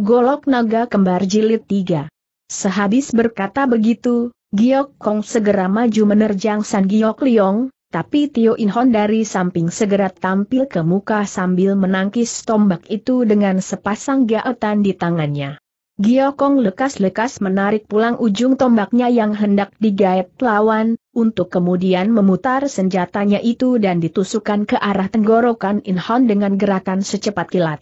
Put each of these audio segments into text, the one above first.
Golok Naga Kembar Jilid 3. Sehabis berkata begitu, Giok Kong segera maju menerjang San Giok Liong, tapi Tio Inhon dari samping segera tampil ke muka sambil menangkis tombak itu dengan sepasang gaetan di tangannya. Giok Kong lekas-lekas menarik pulang ujung tombaknya yang hendak digaet lawan, untuk kemudian memutar senjatanya itu dan ditusukkan ke arah tenggorokan Inhon dengan gerakan secepat kilat.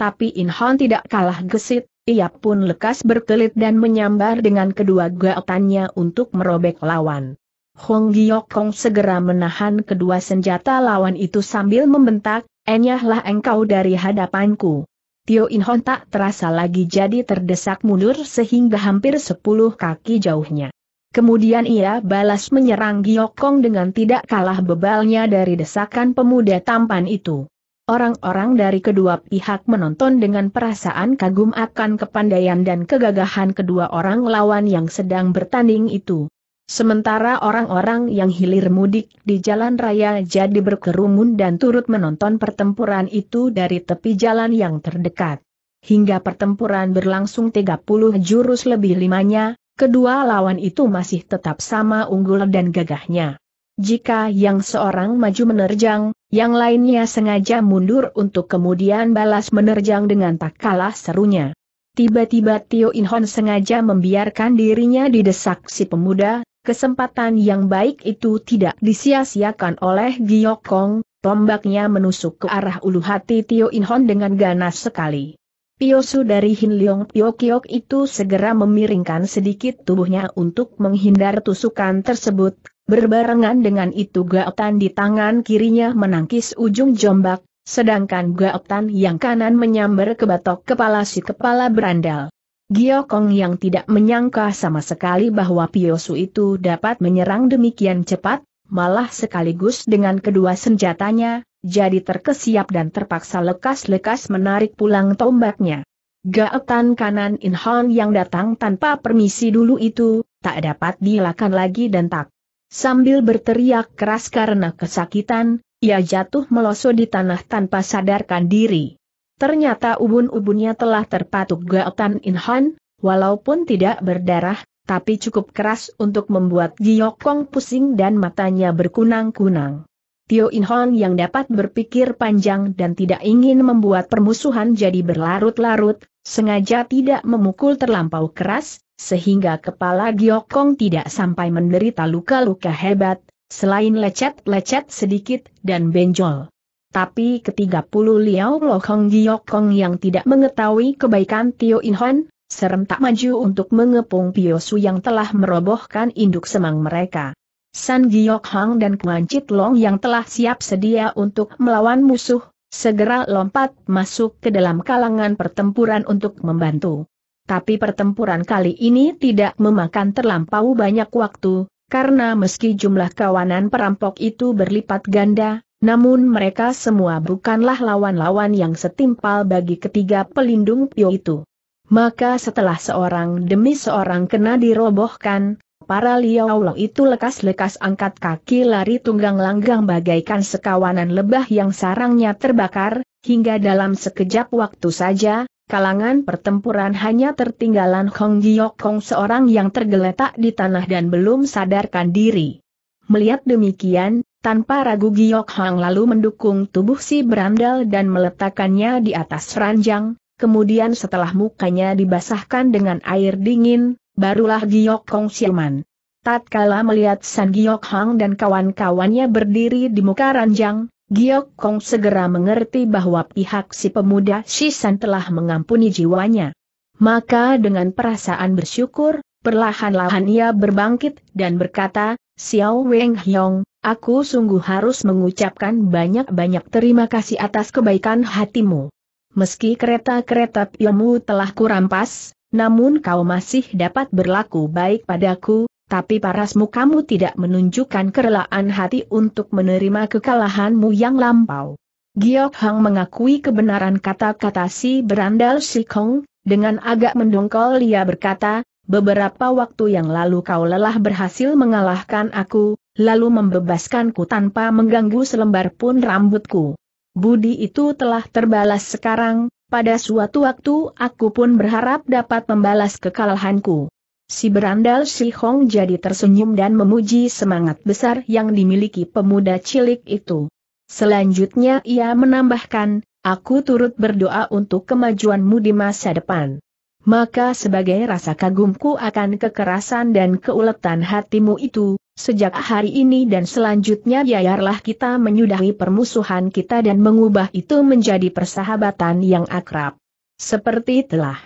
Tapi Inhon tidak kalah gesit, ia pun lekas berkelit dan menyambar dengan kedua gaotannya untuk merobek lawan. Hong Giok Kong segera menahan kedua senjata lawan itu sambil membentak, enyahlah engkau dari hadapanku. Tio Inhon tak terasa lagi jadi terdesak mundur sehingga hampir sepuluh kaki jauhnya. Kemudian ia balas menyerang Giok Kong dengan tidak kalah bebalnya dari desakan pemuda tampan itu. Orang-orang dari kedua pihak menonton dengan perasaan kagum akan kepandaian dan kegagahan kedua orang lawan yang sedang bertanding itu. Sementara orang-orang yang hilir mudik di jalan raya jadi berkerumun dan turut menonton pertempuran itu dari tepi jalan yang terdekat. Hingga pertempuran berlangsung 30 jurus lebih limanya, kedua lawan itu masih tetap sama unggul dan gagahnya. Jika yang seorang maju menerjang, yang lainnya sengaja mundur untuk kemudian balas menerjang dengan tak kalah serunya. Tiba-tiba Tio Inhon sengaja membiarkan dirinya didesak si pemuda, kesempatan yang baik itu tidak disia-siakan oleh Giok Kong, tombaknya menusuk ke arah ulu hati Tio Inhon dengan ganas sekali. Piosu dari Hin Leong Pyokyok itu segera memiringkan sedikit tubuhnya untuk menghindar tusukan tersebut, Berbarengan dengan itu Gaotan di tangan kirinya menangkis ujung jombak, sedangkan Gaotan yang kanan menyambar ke batok kepala si kepala berandal. Giokong yang tidak menyangka sama sekali bahwa Piosu itu dapat menyerang demikian cepat, malah sekaligus dengan kedua senjatanya, jadi terkesiap dan terpaksa lekas-lekas menarik pulang tombaknya. Gaotan kanan Inhon yang datang tanpa permisi dulu itu, tak dapat dilakukan lagi dan tak Sambil berteriak keras karena kesakitan, ia jatuh meloso di tanah tanpa sadarkan diri. Ternyata ubun-ubunnya telah terpatuk Gaotan Inhan, walaupun tidak berdarah, tapi cukup keras untuk membuat Giyokong pusing dan matanya berkunang-kunang. Tio Inhan yang dapat berpikir panjang dan tidak ingin membuat permusuhan jadi berlarut-larut, Sengaja tidak memukul terlampau keras, sehingga kepala Giokong tidak sampai menderita luka-luka hebat, selain lecet-lecet sedikit dan benjol. Tapi ketiga puluh Liao Lohong Giokong yang tidak mengetahui kebaikan Tio Inhon, serentak maju untuk mengepung Pio Su yang telah merobohkan induk semang mereka. San Giokhang dan Kuan Chit Long yang telah siap sedia untuk melawan musuh, Segera lompat masuk ke dalam kalangan pertempuran untuk membantu. Tapi pertempuran kali ini tidak memakan terlampau banyak waktu, karena meski jumlah kawanan perampok itu berlipat ganda, namun mereka semua bukanlah lawan-lawan yang setimpal bagi ketiga pelindung Pio itu. Maka setelah seorang demi seorang kena dirobohkan, para Liaolong itu lekas-lekas angkat kaki lari tunggang langgang bagaikan sekawanan lebah yang sarangnya terbakar, hingga dalam sekejap waktu saja, kalangan pertempuran hanya tertinggalan Hong Giok Kong seorang yang tergeletak di tanah dan belum sadarkan diri. Melihat demikian, tanpa ragu Giok Hong lalu mendukung tubuh si berandal dan meletakkannya di atas ranjang, Kemudian setelah mukanya dibasahkan dengan air dingin, barulah Giok Kong siuman. Tatkala melihat San Giok Hang dan kawan-kawannya berdiri di muka ranjang, Giok Kong segera mengerti bahwa pihak si pemuda Shisan telah mengampuni jiwanya. Maka dengan perasaan bersyukur, perlahan-lahan ia berbangkit dan berkata, Xiao Weng Hyong, aku sungguh harus mengucapkan banyak-banyak terima kasih atas kebaikan hatimu. Meski kereta-kereta piamu telah kurampas, namun kau masih dapat berlaku baik padaku, tapi parasmu kamu tidak menunjukkan kerelaan hati untuk menerima kekalahanmu yang lampau. Giok Hang mengakui kebenaran kata-kata si berandal si Kong, dengan agak mendongkol ia berkata, beberapa waktu yang lalu kau lelah berhasil mengalahkan aku, lalu membebaskanku tanpa mengganggu selembar pun rambutku. Budi itu telah terbalas sekarang, pada suatu waktu aku pun berharap dapat membalas kekalahanku. Si berandal Si Hong jadi tersenyum dan memuji semangat besar yang dimiliki pemuda cilik itu. Selanjutnya ia menambahkan, aku turut berdoa untuk kemajuanmu di masa depan maka sebagai rasa kagumku akan kekerasan dan keuletan hatimu itu, sejak hari ini dan selanjutnya biarlah kita menyudahi permusuhan kita dan mengubah itu menjadi persahabatan yang akrab. Seperti telah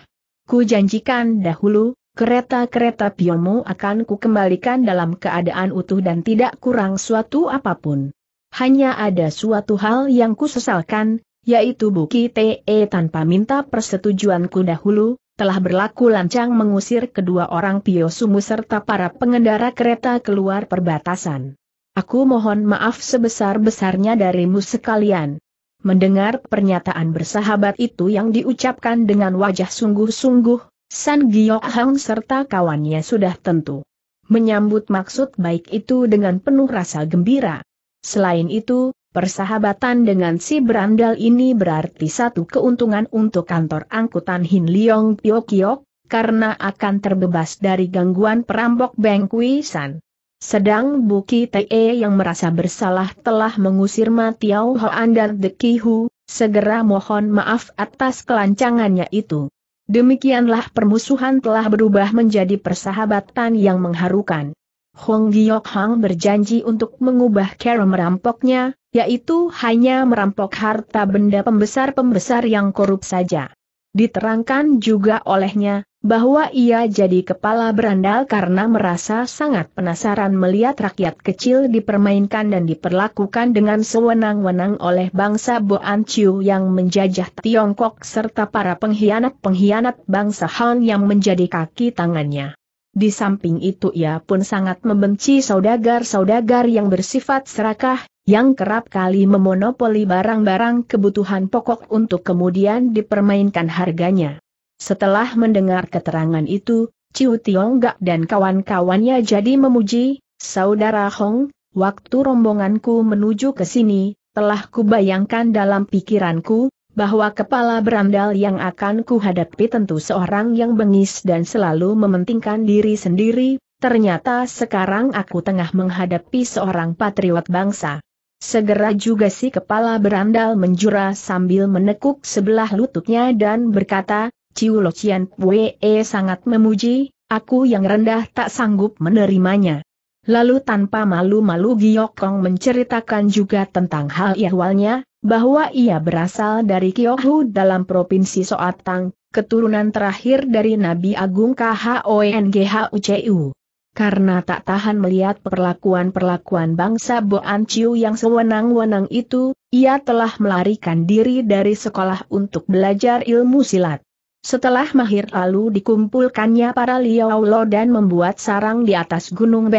kujanjikan dahulu, kereta-kereta piomu akan kukembalikan dalam keadaan utuh dan tidak kurang suatu apapun. Hanya ada suatu hal yang kusesalkan, yaitu bukit Te tanpa minta persetujuanku dahulu, telah berlaku lancang mengusir kedua orang Pio Sumu serta para pengendara kereta keluar perbatasan. Aku mohon maaf sebesar-besarnya darimu sekalian. Mendengar pernyataan bersahabat itu yang diucapkan dengan wajah sungguh-sungguh, San Giok Hang serta kawannya sudah tentu menyambut maksud baik itu dengan penuh rasa gembira. Selain itu, Persahabatan dengan si berandal ini berarti satu keuntungan untuk kantor angkutan Hin Leong Pyokiok, karena akan terbebas dari gangguan perampok Beng Kui San. Sedang Buki Te yang merasa bersalah telah mengusir Ma Tiao Hoan dan De Hu, segera mohon maaf atas kelancangannya itu. Demikianlah permusuhan telah berubah menjadi persahabatan yang mengharukan. Hong Giok Hang berjanji untuk mengubah cara merampoknya, yaitu hanya merampok harta benda pembesar-pembesar yang korup saja. Diterangkan juga olehnya, bahwa ia jadi kepala berandal karena merasa sangat penasaran melihat rakyat kecil dipermainkan dan diperlakukan dengan sewenang-wenang oleh bangsa Boan Chiu yang menjajah Tiongkok serta para pengkhianat-pengkhianat bangsa Han yang menjadi kaki tangannya. Di samping itu ia pun sangat membenci saudagar-saudagar yang bersifat serakah, yang kerap kali memonopoli barang-barang kebutuhan pokok untuk kemudian dipermainkan harganya. Setelah mendengar keterangan itu, Ciu Tiongkok dan kawan-kawannya jadi memuji, Saudara Hong, waktu rombonganku menuju ke sini, telah kubayangkan dalam pikiranku, bahwa kepala berandal yang akan kuhadapi tentu seorang yang bengis dan selalu mementingkan diri sendiri, ternyata sekarang aku tengah menghadapi seorang patriot bangsa. Segera juga si kepala berandal menjura sambil menekuk sebelah lututnya dan berkata, Ciu Locian Pue sangat memuji, aku yang rendah tak sanggup menerimanya. Lalu tanpa malu-malu Giokong menceritakan juga tentang hal ihwalnya, bahwa ia berasal dari Kyohu dalam Provinsi Soatang, keturunan terakhir dari Nabi Agung KHONGHUCU. Karena tak tahan melihat perlakuan-perlakuan bangsa Boan Chiu yang sewenang-wenang itu, ia telah melarikan diri dari sekolah untuk belajar ilmu silat. Setelah mahir lalu dikumpulkannya para Liao dan membuat sarang di atas Gunung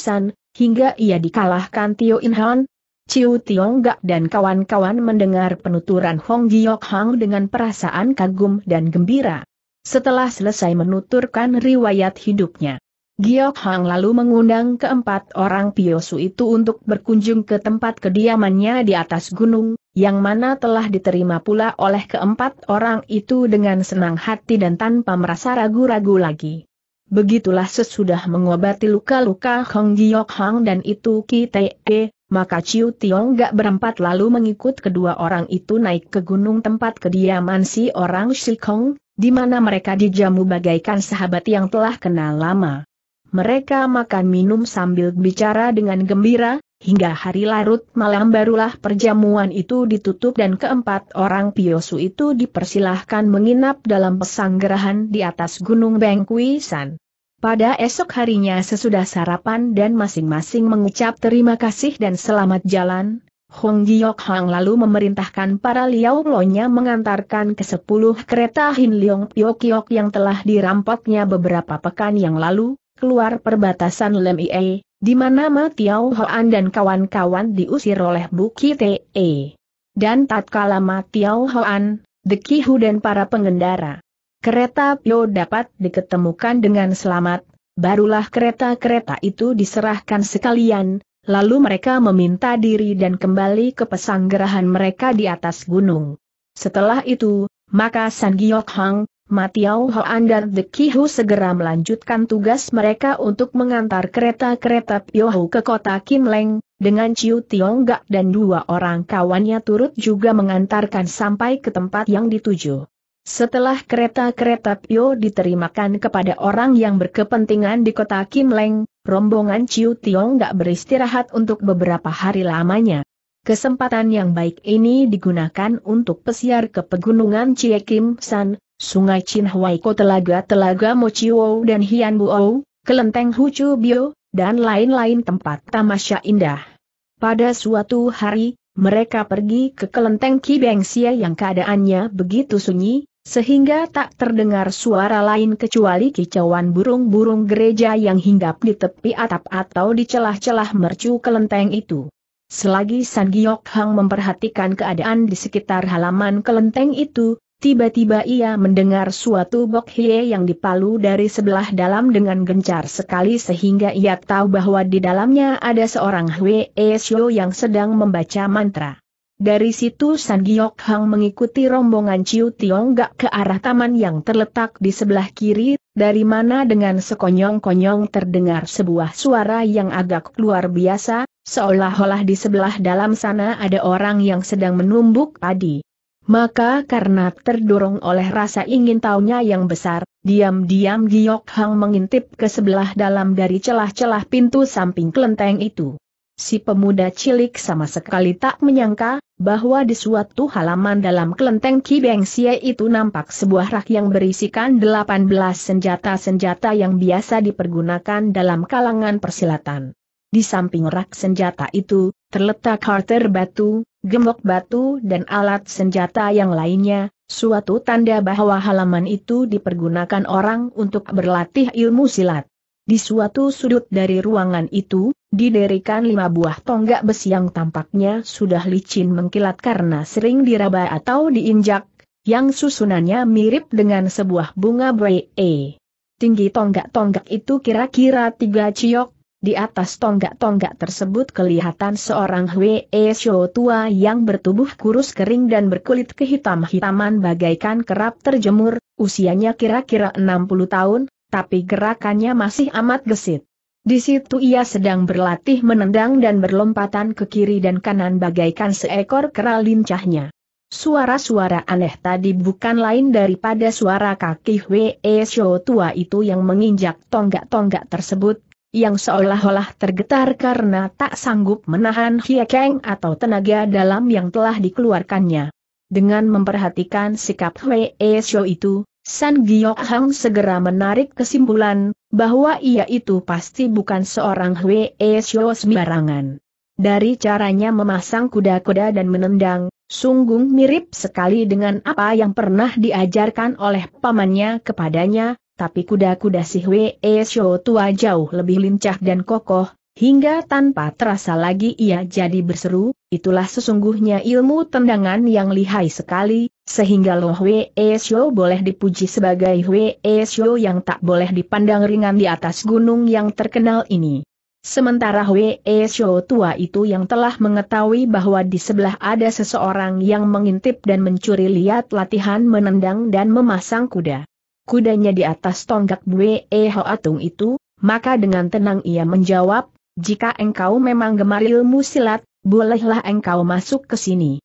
San, hingga ia dikalahkan Tio Inhan, Ciu Gak dan kawan-kawan mendengar penuturan Hong Giok Hang dengan perasaan kagum dan gembira. Setelah selesai menuturkan riwayat hidupnya, Giok Hang lalu mengundang keempat orang Piosu itu untuk berkunjung ke tempat kediamannya di atas gunung, yang mana telah diterima pula oleh keempat orang itu dengan senang hati dan tanpa merasa ragu-ragu lagi. Begitulah sesudah mengobati luka-luka Hong Giok Hang dan itu Ki Te e, maka Ciu Tiong gak berempat lalu mengikut kedua orang itu naik ke gunung tempat kediaman si orang Shikong, di mana mereka dijamu bagaikan sahabat yang telah kenal lama. Mereka makan minum sambil bicara dengan gembira, hingga hari larut malam barulah perjamuan itu ditutup dan keempat orang Piosu itu dipersilahkan menginap dalam pesanggerahan di atas Gunung Bengkuisan. Pada esok harinya sesudah sarapan dan masing-masing mengucap terima kasih dan selamat jalan, Hong Giok Hang lalu memerintahkan para Liao Lonya mengantarkan ke sepuluh kereta Hin Leong kio yang telah dirampoknya beberapa pekan yang lalu, keluar perbatasan Lem Ie, di mana Ma Tiao Hoan dan kawan-kawan diusir oleh Bukit Te. E. Dan tatkala Ma Tiao Hoan, Dekihu dan para pengendara kereta Pio dapat diketemukan dengan selamat, barulah kereta-kereta itu diserahkan sekalian, lalu mereka meminta diri dan kembali ke pesanggerahan mereka di atas gunung. Setelah itu, maka San Giok Hang, Matiau Hoan dan The Kihu segera melanjutkan tugas mereka untuk mengantar kereta-kereta Piohu ke kota Kim Leng dengan Chiu Tiong Gak dan dua orang kawannya turut juga mengantarkan sampai ke tempat yang dituju. Setelah kereta-kereta Pio diterimakan kepada orang yang berkepentingan di kota Kim Leng, rombongan Ciu Tiong gak beristirahat untuk beberapa hari lamanya. Kesempatan yang baik ini digunakan untuk pesiar ke pegunungan Cie Kim San, Sungai Chin Chinhuaiko Telaga-Telaga Mo Mochiwo dan Hian Buo, Kelenteng Hu Chu Bio, dan lain-lain tempat tamasya indah. Pada suatu hari, mereka pergi ke kelenteng Sia yang keadaannya begitu sunyi, sehingga tak terdengar suara lain kecuali kicauan burung-burung gereja yang hinggap di tepi atap atau di celah-celah mercu kelenteng itu. Selagi San Giok Hang memperhatikan keadaan di sekitar halaman kelenteng itu, tiba-tiba ia mendengar suatu bok hie yang dipalu dari sebelah dalam dengan gencar sekali sehingga ia tahu bahwa di dalamnya ada seorang Hwe Esyo yang sedang membaca mantra. Dari situ San Giok Hang mengikuti rombongan Ciu Tiong Gak ke arah taman yang terletak di sebelah kiri, dari mana dengan sekonyong-konyong terdengar sebuah suara yang agak luar biasa, seolah-olah di sebelah dalam sana ada orang yang sedang menumbuk padi. Maka karena terdorong oleh rasa ingin tahunya yang besar, diam-diam Giok Hang mengintip ke sebelah dalam dari celah-celah pintu samping kelenteng itu. Si pemuda cilik sama sekali tak menyangka, bahwa di suatu halaman dalam kelenteng Kibeng Sia itu nampak sebuah rak yang berisikan 18 senjata-senjata yang biasa dipergunakan dalam kalangan persilatan. Di samping rak senjata itu, terletak harter batu, gembok batu dan alat senjata yang lainnya, suatu tanda bahwa halaman itu dipergunakan orang untuk berlatih ilmu silat. Di suatu sudut dari ruangan itu, Didirikan lima buah tonggak besi yang tampaknya sudah licin mengkilat karena sering diraba atau diinjak, yang susunannya mirip dengan sebuah bunga bree. Tinggi tonggak-tonggak itu kira-kira tiga ciok, di atas tonggak-tonggak tersebut kelihatan seorang Hwee Shou tua yang bertubuh kurus kering dan berkulit kehitam-hitaman bagaikan kerap terjemur, usianya kira-kira 60 tahun, tapi gerakannya masih amat gesit. Di situ ia sedang berlatih menendang dan berlompatan ke kiri dan kanan bagaikan seekor kera lincahnya. Suara-suara aneh tadi bukan lain daripada suara kaki E Shou tua itu yang menginjak tonggak-tonggak tersebut, yang seolah-olah tergetar karena tak sanggup menahan hiekeng atau tenaga dalam yang telah dikeluarkannya. Dengan memperhatikan sikap E Shou itu, San Giok Hang segera menarik kesimpulan, bahwa ia itu pasti bukan seorang Hwee Shio sembarangan. Dari caranya memasang kuda-kuda dan menendang, sungguh mirip sekali dengan apa yang pernah diajarkan oleh pamannya kepadanya, tapi kuda-kuda si Hwee Shio tua jauh lebih lincah dan kokoh, hingga tanpa terasa lagi ia jadi berseru, itulah sesungguhnya ilmu tendangan yang lihai sekali, sehingga Lo Hwe e Shou boleh dipuji sebagai Hwe e Shou yang tak boleh dipandang ringan di atas gunung yang terkenal ini. Sementara Hwe e Shou tua itu yang telah mengetahui bahwa di sebelah ada seseorang yang mengintip dan mencuri lihat latihan menendang dan memasang kuda. Kudanya di atas tonggak Ho Atung itu, maka dengan tenang ia menjawab, jika engkau memang gemar ilmu silat, bolehlah engkau masuk ke sini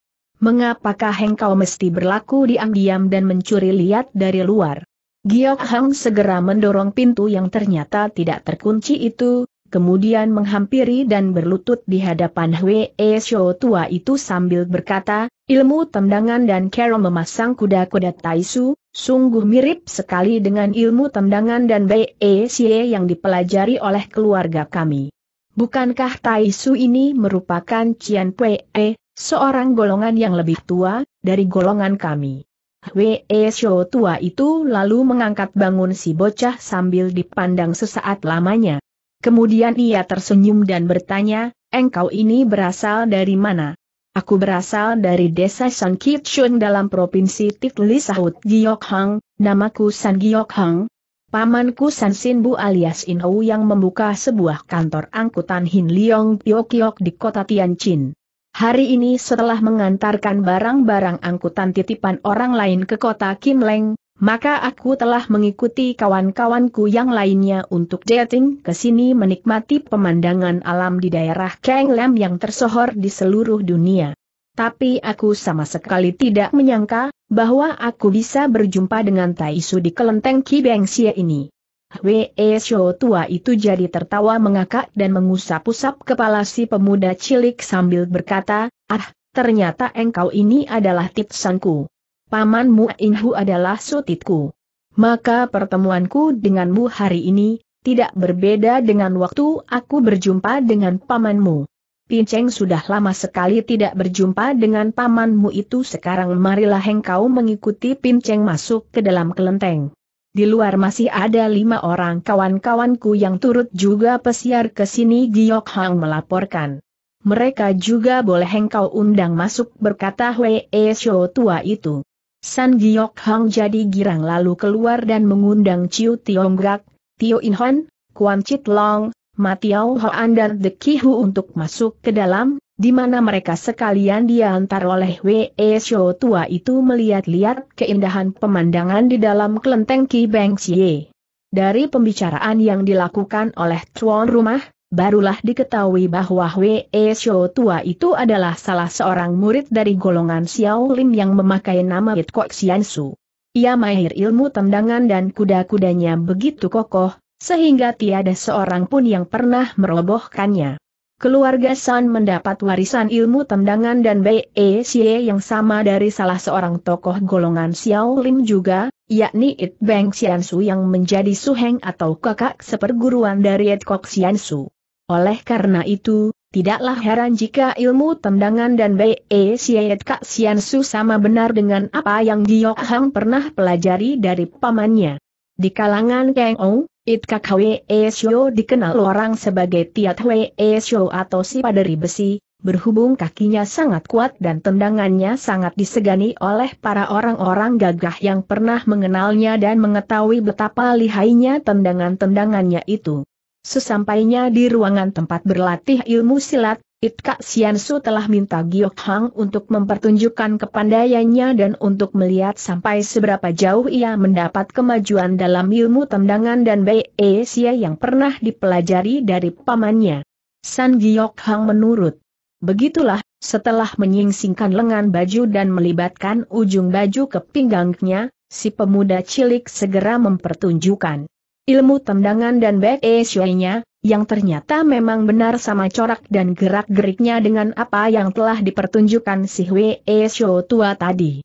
mengapakah engkau mesti berlaku diam-diam dan mencuri lihat dari luar? Giok Hang segera mendorong pintu yang ternyata tidak terkunci itu, kemudian menghampiri dan berlutut di hadapan Hwee Shou tua itu sambil berkata, ilmu tendangan dan cara memasang kuda-kuda Taisu, sungguh mirip sekali dengan ilmu tendangan dan Be e Xie yang dipelajari oleh keluarga kami. Bukankah Taisu ini merupakan Cian Pue e, Seorang golongan yang lebih tua, dari golongan kami. Hwe Shou tua itu lalu mengangkat bangun si bocah sambil dipandang sesaat lamanya. Kemudian ia tersenyum dan bertanya, engkau ini berasal dari mana? Aku berasal dari desa San Kitchun dalam provinsi Titli Sahut namaku San Giok Pamanku San Sinbu alias Inhou yang membuka sebuah kantor angkutan Hin Leong Pyokyok di kota Tianjin. Hari ini setelah mengantarkan barang-barang angkutan titipan orang lain ke kota Kim Leng, maka aku telah mengikuti kawan-kawanku yang lainnya untuk dating ke sini menikmati pemandangan alam di daerah Kang Lam yang tersohor di seluruh dunia. Tapi aku sama sekali tidak menyangka bahwa aku bisa berjumpa dengan Taisu di kelenteng Sia ini. Hwe Sho tua itu jadi tertawa mengakak dan mengusap-usap kepala si pemuda cilik sambil berkata, Ah, ternyata engkau ini adalah titsanku. Pamanmu Inhu adalah sutitku. Maka pertemuanku denganmu hari ini, tidak berbeda dengan waktu aku berjumpa dengan pamanmu. Pinceng sudah lama sekali tidak berjumpa dengan pamanmu itu sekarang marilah engkau mengikuti Pinceng masuk ke dalam kelenteng. Di luar masih ada lima orang kawan-kawanku yang turut juga pesiar ke sini Giok Hang melaporkan. Mereka juga boleh engkau undang masuk berkata Wei Xiao tua itu. San Giok Hang jadi girang lalu keluar dan mengundang Ciu Gak, Tio Hon, Kuan Chit Long, Matiao Hoan dan The Kihu untuk masuk ke dalam, di mana mereka sekalian diantar oleh W.E. Shou tua itu melihat-lihat keindahan pemandangan di dalam kelenteng Ki Beng Xie. Dari pembicaraan yang dilakukan oleh tuan rumah, barulah diketahui bahwa W.E. Shou tua itu adalah salah seorang murid dari golongan Xiao Lim yang memakai nama It Kok Xian Su. Ia mahir ilmu tendangan dan kuda-kudanya begitu kokoh, sehingga tiada seorang pun yang pernah merobohkannya. Keluarga San mendapat warisan ilmu tendangan dan B.E. E Xie yang sama dari salah seorang tokoh golongan Xiao Lim juga, yakni It Beng Xiansu yang menjadi suheng atau kakak seperguruan dari It Kok Xiansu. Oleh karena itu, tidaklah heran jika ilmu tendangan dan B.E. E Xie It Kak Xiansu sama benar dengan apa yang Giok Hang pernah pelajari dari pamannya. Di kalangan Kang Ong? Itkak Hwe Esyo dikenal orang sebagai Tiat Hwe Esyo atau si paderi besi, berhubung kakinya sangat kuat dan tendangannya sangat disegani oleh para orang-orang gagah yang pernah mengenalnya dan mengetahui betapa lihainya tendangan-tendangannya itu. Sesampainya di ruangan tempat berlatih ilmu silat, Itka Xiansu telah minta Giok Hang untuk mempertunjukkan kepandaiannya dan untuk melihat sampai seberapa jauh ia mendapat kemajuan dalam ilmu tendangan dan Bae Xia yang pernah dipelajari dari pamannya. San Giok Hang menurut. Begitulah, setelah menyingsingkan lengan baju dan melibatkan ujung baju ke pinggangnya, si pemuda cilik segera mempertunjukkan Ilmu tendangan dan back issue-nya, yang ternyata memang benar sama corak dan gerak-geriknya dengan apa yang telah dipertunjukkan si Hui Show tua tadi.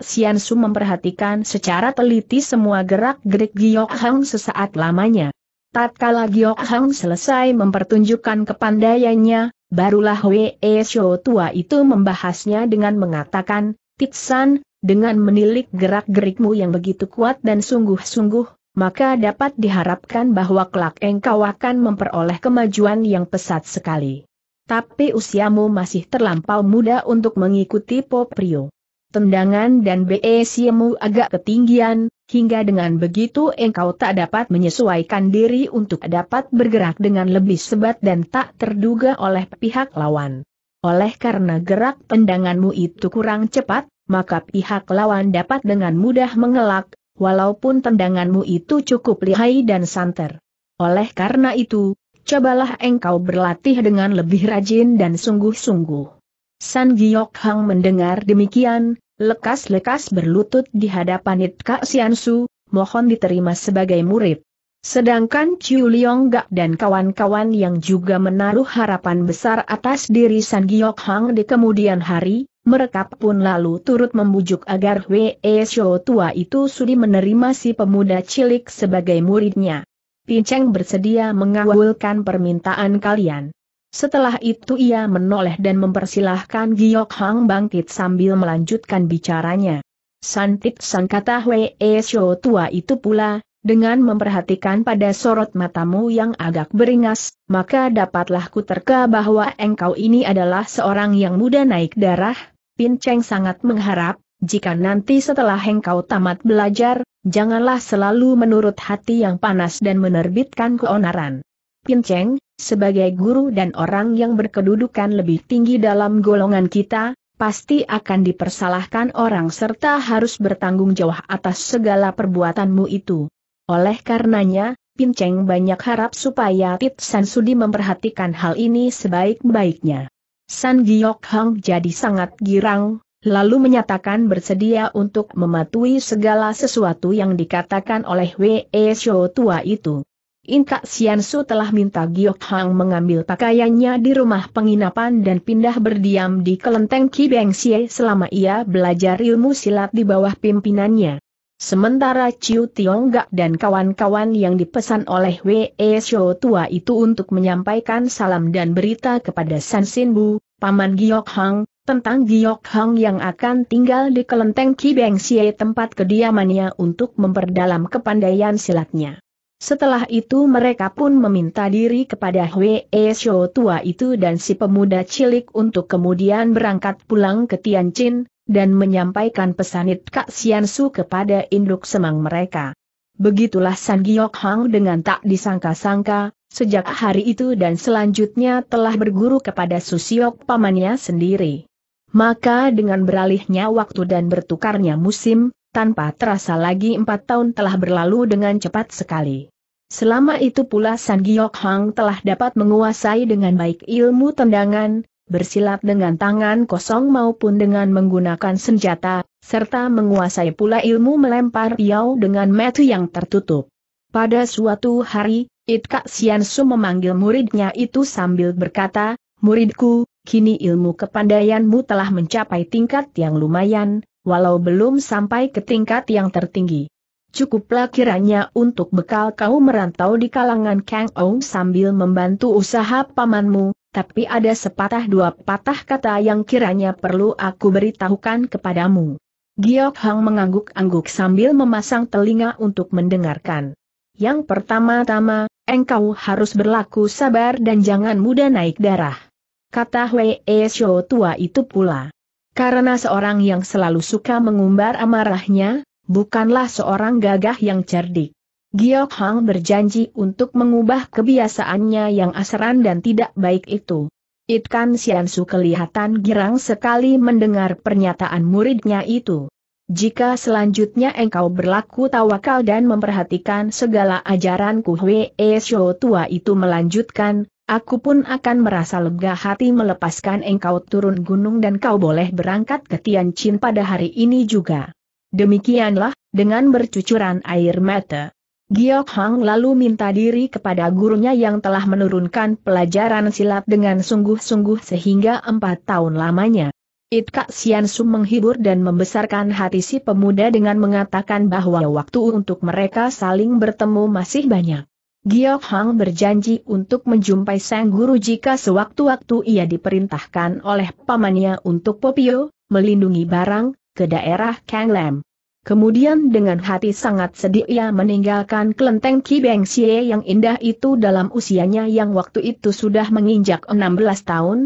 Sian Su memperhatikan secara teliti semua gerak-gerik Giok Hang sesaat lamanya. Tatkala Giok Hang selesai mempertunjukkan kepandaiannya, barulah Wei Show tua itu membahasnya dengan mengatakan, Titsan, dengan menilik gerak-gerikmu yang begitu kuat dan sungguh-sungguh, maka dapat diharapkan bahwa kelak engkau akan memperoleh kemajuan yang pesat sekali. Tapi usiamu masih terlampau muda untuk mengikuti Poprio. Tendangan dan BECmu agak ketinggian, hingga dengan begitu engkau tak dapat menyesuaikan diri untuk dapat bergerak dengan lebih sebat dan tak terduga oleh pihak lawan. Oleh karena gerak tendanganmu itu kurang cepat, maka pihak lawan dapat dengan mudah mengelak, walaupun tendanganmu itu cukup lihai dan santer. Oleh karena itu, cobalah engkau berlatih dengan lebih rajin dan sungguh-sungguh. San Giok Hang mendengar demikian, lekas-lekas berlutut di hadapan Sian Siansu, mohon diterima sebagai murid. Sedangkan Chiu Liong Gak dan kawan-kawan yang juga menaruh harapan besar atas diri San Giok Hang di kemudian hari, mereka pun lalu turut membujuk agar Wei e Shou tua itu sudi menerima si pemuda cilik sebagai muridnya. Pinceng bersedia mengawulkan permintaan kalian. Setelah itu ia menoleh dan mempersilahkan Giok Hang bangkit sambil melanjutkan bicaranya. santit San kata Wei e Shou tua itu pula, dengan memperhatikan pada sorot matamu yang agak beringas, maka dapatlah ku kuterka bahwa engkau ini adalah seorang yang muda naik darah, Pin Cheng sangat mengharap, jika nanti setelah engkau tamat belajar, janganlah selalu menurut hati yang panas dan menerbitkan keonaran. Pin Cheng, sebagai guru dan orang yang berkedudukan lebih tinggi dalam golongan kita, pasti akan dipersalahkan orang serta harus bertanggung jawab atas segala perbuatanmu itu. Oleh karenanya, Pin Cheng banyak harap supaya Tit San Sudi memperhatikan hal ini sebaik-baiknya. San Giok Hang jadi sangat girang, lalu menyatakan bersedia untuk mematuhi segala sesuatu yang dikatakan oleh Wei Shou tua itu. Inka Sian Su telah minta Giok Hang mengambil pakaiannya di rumah penginapan dan pindah berdiam di kelenteng Ki Beng Xie selama ia belajar ilmu silat di bawah pimpinannya. Sementara Tiong Tiongga dan kawan-kawan yang dipesan oleh Wei Shou Tua itu untuk menyampaikan salam dan berita kepada San Sin Bu, Paman Giok Hang, tentang Giok Hang yang akan tinggal di kelenteng Kibeng Xie tempat kediamannya untuk memperdalam kepandaian silatnya. Setelah itu mereka pun meminta diri kepada Wei Shou Tua itu dan si pemuda cilik untuk kemudian berangkat pulang ke Tianjin, dan menyampaikan pesan It Kak Sian Su kepada induk semang mereka. Begitulah San Giok Hang dengan tak disangka-sangka, sejak hari itu dan selanjutnya telah berguru kepada Susiok pamannya sendiri. Maka dengan beralihnya waktu dan bertukarnya musim, tanpa terasa lagi empat tahun telah berlalu dengan cepat sekali. Selama itu pula San Giok Hang telah dapat menguasai dengan baik ilmu tendangan, bersilat dengan tangan kosong maupun dengan menggunakan senjata, serta menguasai pula ilmu melempar piau dengan metu yang tertutup. Pada suatu hari, Itka Siansu memanggil muridnya itu sambil berkata, Muridku, kini ilmu kepandaianmu telah mencapai tingkat yang lumayan, walau belum sampai ke tingkat yang tertinggi. Cukuplah kiranya untuk bekal kau merantau di kalangan Kang Ou sambil membantu usaha pamanmu, tapi ada sepatah dua patah kata yang kiranya perlu aku beritahukan kepadamu. Giok Hang mengangguk-angguk sambil memasang telinga untuk mendengarkan. Yang pertama-tama, engkau harus berlaku sabar dan jangan mudah naik darah. Kata Wei e Shou tua itu pula. Karena seorang yang selalu suka mengumbar amarahnya, bukanlah seorang gagah yang cerdik. Giok Hang berjanji untuk mengubah kebiasaannya yang asaran dan tidak baik itu. It Kan Sian Su kelihatan girang sekali mendengar pernyataan muridnya itu. Jika selanjutnya engkau berlaku tawakal dan memperhatikan segala ajaran Kuhwe Shou tua itu melanjutkan, aku pun akan merasa lega hati melepaskan engkau turun gunung dan kau boleh berangkat ke Tianjin pada hari ini juga. Demikianlah, dengan bercucuran air mata, Giok Hang lalu minta diri kepada gurunya yang telah menurunkan pelajaran silat dengan sungguh-sungguh sehingga empat tahun lamanya. It Kak Sian Su menghibur dan membesarkan hati si pemuda dengan mengatakan bahwa waktu untuk mereka saling bertemu masih banyak. Giok Hang berjanji untuk menjumpai sang guru jika sewaktu-waktu ia diperintahkan oleh pamannya untuk Popio, melindungi barang, ke daerah Kang Lam. Kemudian dengan hati sangat sedih ia meninggalkan kelenteng Ki Beng Xie yang indah itu dalam usianya yang waktu itu sudah menginjak 16 tahun.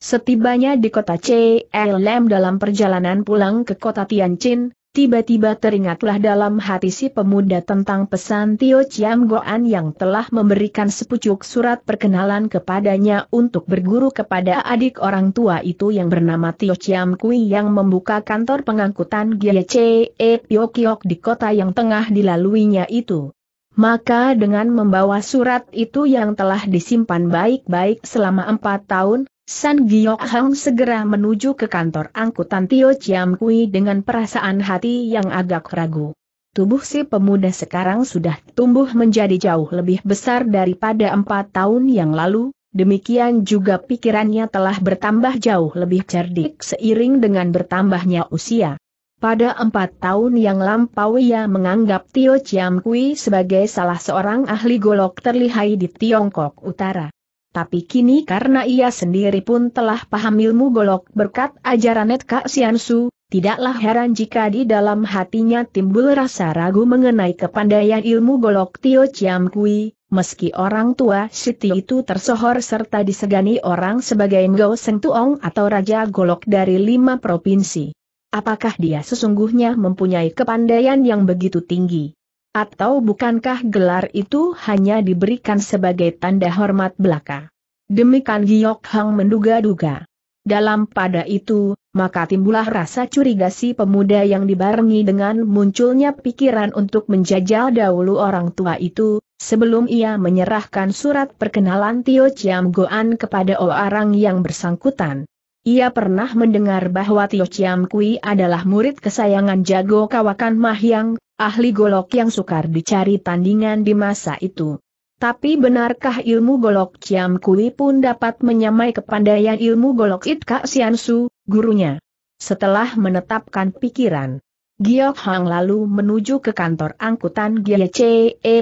Setibanya di kota CLM dalam perjalanan pulang ke kota Tianjin, Tiba-tiba teringatlah dalam hati si pemuda tentang pesan Tio Chiam Goan yang telah memberikan sepucuk surat perkenalan kepadanya untuk berguru kepada adik orang tua itu yang bernama Tio Chiam Kui yang membuka kantor pengangkutan GCE Piokiok di kota yang tengah dilaluinya itu. Maka dengan membawa surat itu yang telah disimpan baik-baik selama empat tahun, San Giok Hang segera menuju ke kantor angkutan Tio Chiam Kui dengan perasaan hati yang agak ragu. Tubuh si pemuda sekarang sudah tumbuh menjadi jauh lebih besar daripada empat tahun yang lalu, demikian juga pikirannya telah bertambah jauh lebih cerdik seiring dengan bertambahnya usia. Pada empat tahun yang lampau ia menganggap Tio Chiam Kui sebagai salah seorang ahli golok terlihai di Tiongkok Utara. Tapi kini karena ia sendiri pun telah paham ilmu golok berkat ajaran Net Kak Siansu, tidaklah heran jika di dalam hatinya timbul rasa ragu mengenai kepandaian ilmu golok Tio Chiam Kui, meski orang tua Siti itu tersohor serta disegani orang sebagai Ngo Seng Tuong atau Raja Golok dari lima provinsi. Apakah dia sesungguhnya mempunyai kepandaian yang begitu tinggi? Atau bukankah gelar itu hanya diberikan sebagai tanda hormat belaka? Demikian Giok Hang menduga-duga. Dalam pada itu, maka timbulah rasa curiga si pemuda yang dibarengi dengan munculnya pikiran untuk menjajal dahulu orang tua itu, sebelum ia menyerahkan surat perkenalan Tio Chiam Goan kepada orang yang bersangkutan. Ia pernah mendengar bahwa Tio Chiam Kui adalah murid kesayangan Jago Kawakan Mahyang, ahli golok yang sukar dicari tandingan di masa itu. Tapi benarkah ilmu golok Ciam Kui pun dapat menyamai kepandaian ilmu golok Itka Siansu, gurunya? Setelah menetapkan pikiran, Giok Hang lalu menuju ke kantor angkutan Gie E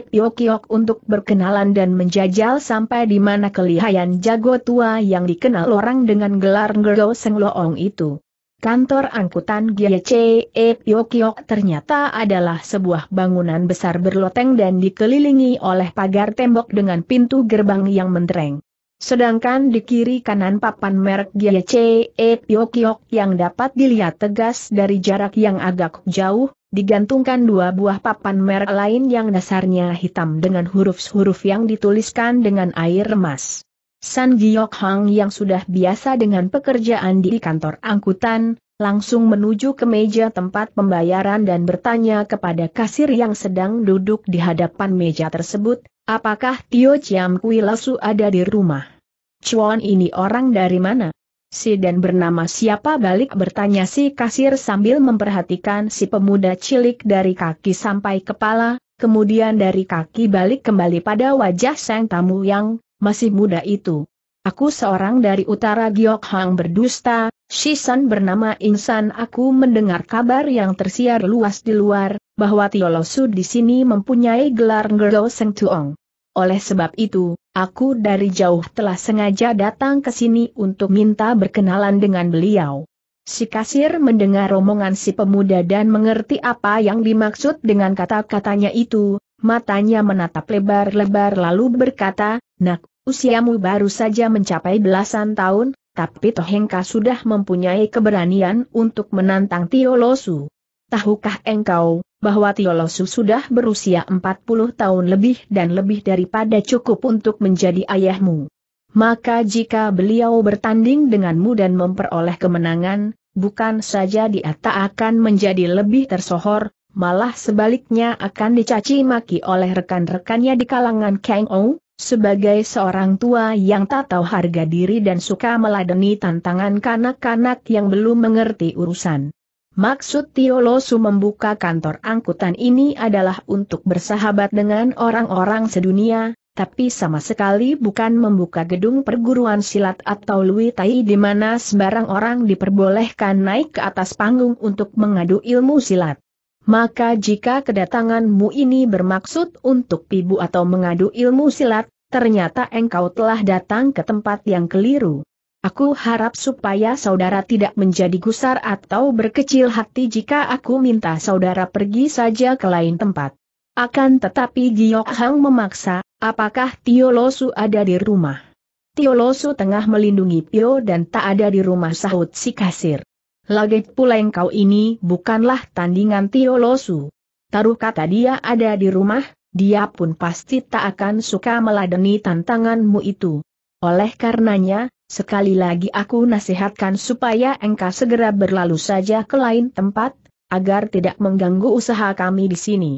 untuk berkenalan dan menjajal sampai di mana kelihayan jago tua yang dikenal orang dengan gelar Gergo Seng itu. Kantor angkutan GCE Yokyok ternyata adalah sebuah bangunan besar berloteng dan dikelilingi oleh pagar tembok dengan pintu gerbang yang mentereng. Sedangkan di kiri kanan papan merek GCE Yokyok yang dapat dilihat tegas dari jarak yang agak jauh, digantungkan dua buah papan merek lain yang dasarnya hitam dengan huruf-huruf yang dituliskan dengan air emas. San Giok Hang yang sudah biasa dengan pekerjaan di kantor angkutan, langsung menuju ke meja tempat pembayaran dan bertanya kepada kasir yang sedang duduk di hadapan meja tersebut, apakah Tio Chiam Kui Lasu ada di rumah? Chuan ini orang dari mana? Si dan bernama siapa balik bertanya si kasir sambil memperhatikan si pemuda cilik dari kaki sampai kepala, kemudian dari kaki balik kembali pada wajah sang tamu yang masih muda itu. Aku seorang dari utara Giokhang berdusta, Shisan bernama Insan aku mendengar kabar yang tersiar luas di luar, bahwa Tiolosu di sini mempunyai gelar Ngerlo Seng Tuong. Oleh sebab itu, aku dari jauh telah sengaja datang ke sini untuk minta berkenalan dengan beliau. Si kasir mendengar omongan si pemuda dan mengerti apa yang dimaksud dengan kata-katanya itu, matanya menatap lebar-lebar lalu berkata, Nak, Usiamu baru saja mencapai belasan tahun, tapi Tohengka sudah mempunyai keberanian untuk menantang Tio Losu. Tahukah engkau, bahwa Tio Losu sudah berusia 40 tahun lebih dan lebih daripada cukup untuk menjadi ayahmu? Maka jika beliau bertanding denganmu dan memperoleh kemenangan, bukan saja dia tak akan menjadi lebih tersohor, malah sebaliknya akan dicaci maki oleh rekan-rekannya di kalangan Kang Ou, sebagai seorang tua yang tak tahu harga diri dan suka meladeni tantangan kanak-kanak yang belum mengerti urusan. Maksud Tio Losu membuka kantor angkutan ini adalah untuk bersahabat dengan orang-orang sedunia, tapi sama sekali bukan membuka gedung perguruan silat atau Lui Tai di mana sembarang orang diperbolehkan naik ke atas panggung untuk mengadu ilmu silat. Maka jika kedatanganmu ini bermaksud untuk pibu atau mengadu ilmu silat, ternyata engkau telah datang ke tempat yang keliru. Aku harap supaya saudara tidak menjadi gusar atau berkecil hati jika aku minta saudara pergi saja ke lain tempat. Akan tetapi Giok Hang memaksa, apakah Tio Losu ada di rumah? Tio Losu tengah melindungi Pio dan tak ada di rumah sahut si kasir. Lagi pula engkau ini bukanlah tandingan Tio Losu. Taruh kata dia ada di rumah, dia pun pasti tak akan suka meladeni tantanganmu itu. Oleh karenanya, sekali lagi aku nasihatkan supaya engkau segera berlalu saja ke lain tempat, agar tidak mengganggu usaha kami di sini.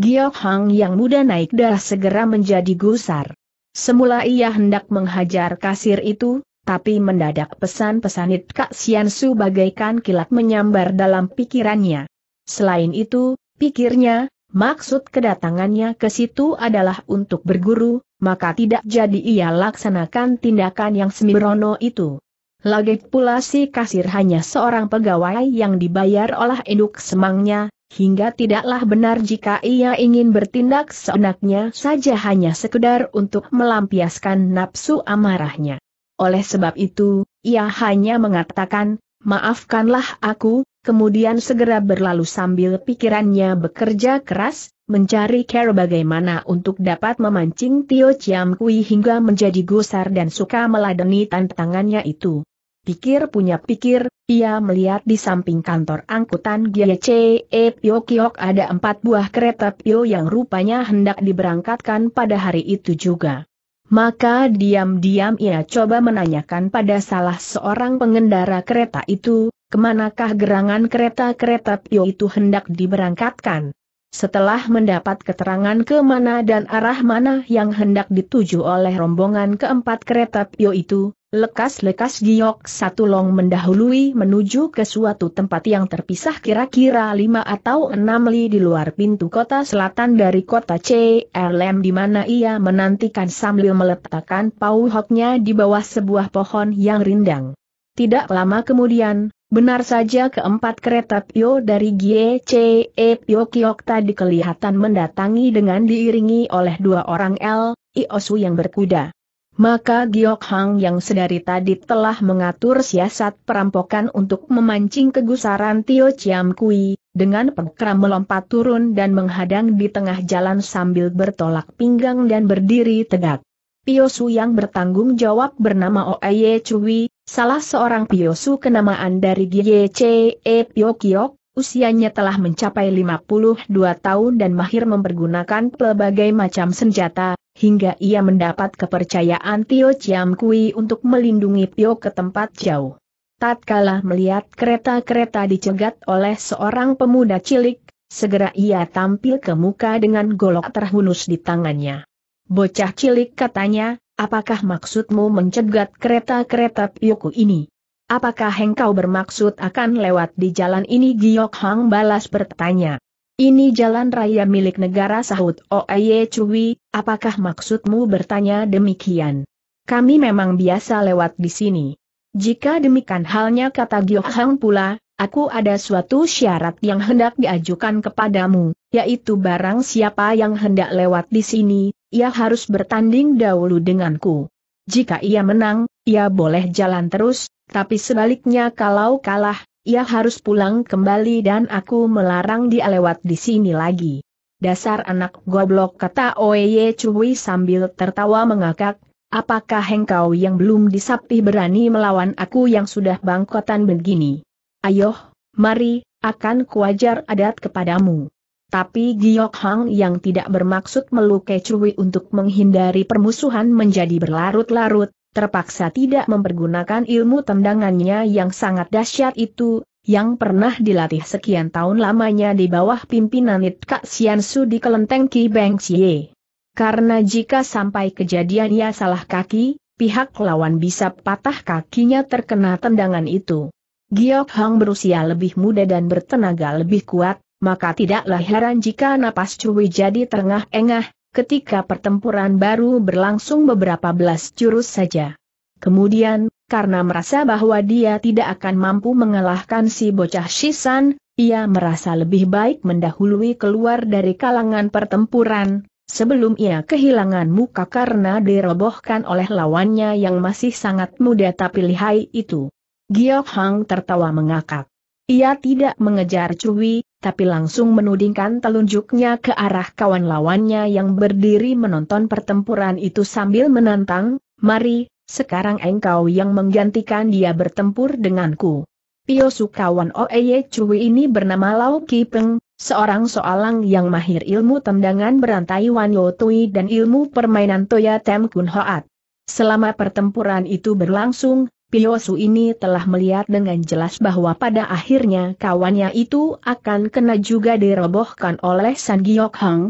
Giok Hang yang muda naik darah segera menjadi gusar. Semula ia hendak menghajar kasir itu, tapi mendadak pesan-pesan It Kak Sian Su bagaikan kilat menyambar dalam pikirannya. Selain itu, pikirnya, maksud kedatangannya ke situ adalah untuk berguru, maka tidak jadi ia laksanakan tindakan yang sembrono itu. Lagi pula si kasir hanya seorang pegawai yang dibayar oleh induk semangnya, hingga tidaklah benar jika ia ingin bertindak seenaknya saja hanya sekedar untuk melampiaskan nafsu amarahnya. Oleh sebab itu, ia hanya mengatakan, maafkanlah aku, kemudian segera berlalu sambil pikirannya bekerja keras, mencari cara bagaimana untuk dapat memancing Tio Chiam Kui hingga menjadi gusar dan suka meladeni tantangannya itu. Pikir punya pikir, ia melihat di samping kantor angkutan GCE eh, Pio Kiok ada empat buah kereta Pio yang rupanya hendak diberangkatkan pada hari itu juga. Maka diam-diam ia coba menanyakan pada salah seorang pengendara kereta itu, kemanakah gerangan kereta-kereta Pio itu hendak diberangkatkan. Setelah mendapat keterangan ke mana dan arah mana yang hendak dituju oleh rombongan keempat kereta Pio itu, Lekas-lekas Giok satu long mendahului menuju ke suatu tempat yang terpisah kira-kira lima atau enam li di luar pintu kota selatan dari kota CLM di mana ia menantikan sambil meletakkan pauhoknya di bawah sebuah pohon yang rindang. Tidak lama kemudian, benar saja keempat kereta Pio dari GCE Pio Kiok tadi kelihatan mendatangi dengan diiringi oleh dua orang L, Iosu yang berkuda. Maka Giok Hang yang sedari tadi telah mengatur siasat perampokan untuk memancing kegusaran Tio Chiam Kui, dengan pengkram melompat turun dan menghadang di tengah jalan sambil bertolak pinggang dan berdiri tegak. Piosu yang bertanggung jawab bernama Oeye Chui, salah seorang Piosu kenamaan dari GYCE Pio Kiok, usianya telah mencapai 52 tahun dan mahir mempergunakan pelbagai macam senjata, hingga ia mendapat kepercayaan Tio Chiam Kui untuk melindungi Pio ke tempat jauh. Tatkala melihat kereta-kereta dicegat oleh seorang pemuda cilik, segera ia tampil ke muka dengan golok terhunus di tangannya. Bocah cilik katanya, apakah maksudmu mencegat kereta-kereta Pioku ini? Apakah engkau bermaksud akan lewat di jalan ini Giok Hang balas bertanya. Ini jalan raya milik negara sahut Oye Cui, apakah maksudmu bertanya demikian? Kami memang biasa lewat di sini. Jika demikian halnya kata Giok Hang pula, aku ada suatu syarat yang hendak diajukan kepadamu, yaitu barang siapa yang hendak lewat di sini, ia harus bertanding dahulu denganku. Jika ia menang, ia boleh jalan terus, tapi sebaliknya kalau kalah, ia harus pulang kembali dan aku melarang dia lewat di sini lagi. Dasar anak goblok kata Oye Chui sambil tertawa mengakak, apakah engkau yang belum disapih berani melawan aku yang sudah bangkotan begini? Ayoh, mari, akan kuajar adat kepadamu. Tapi Giok Hang yang tidak bermaksud melukai Cui untuk menghindari permusuhan menjadi berlarut-larut, terpaksa tidak mempergunakan ilmu tendangannya yang sangat dahsyat itu, yang pernah dilatih sekian tahun lamanya di bawah pimpinan Sian Su di kelenteng Ki Beng Xie. Karena jika sampai kejadian ia salah kaki, pihak lawan bisa patah kakinya terkena tendangan itu. Giok Hang berusia lebih muda dan bertenaga lebih kuat, maka tidaklah heran jika napas Cui jadi terengah-engah, ketika pertempuran baru berlangsung beberapa belas jurus saja. Kemudian, karena merasa bahwa dia tidak akan mampu mengalahkan si bocah Shisan, ia merasa lebih baik mendahului keluar dari kalangan pertempuran, sebelum ia kehilangan muka karena dirobohkan oleh lawannya yang masih sangat muda tapi lihai itu. Giok Hang tertawa mengakak. Ia tidak mengejar Cui, tapi langsung menudingkan telunjuknya ke arah kawan lawannya yang berdiri menonton pertempuran itu sambil menantang, Mari, sekarang engkau yang menggantikan dia bertempur denganku. Pio Sukawan Oeye Cui ini bernama Lau Kipeng, seorang soalang yang mahir ilmu tendangan berantai Wan Yotui dan ilmu permainan Toya Tem Kun Hoat. Selama pertempuran itu berlangsung, Piosu ini telah melihat dengan jelas bahwa pada akhirnya kawannya itu akan kena juga dirobohkan oleh San Giok Hang.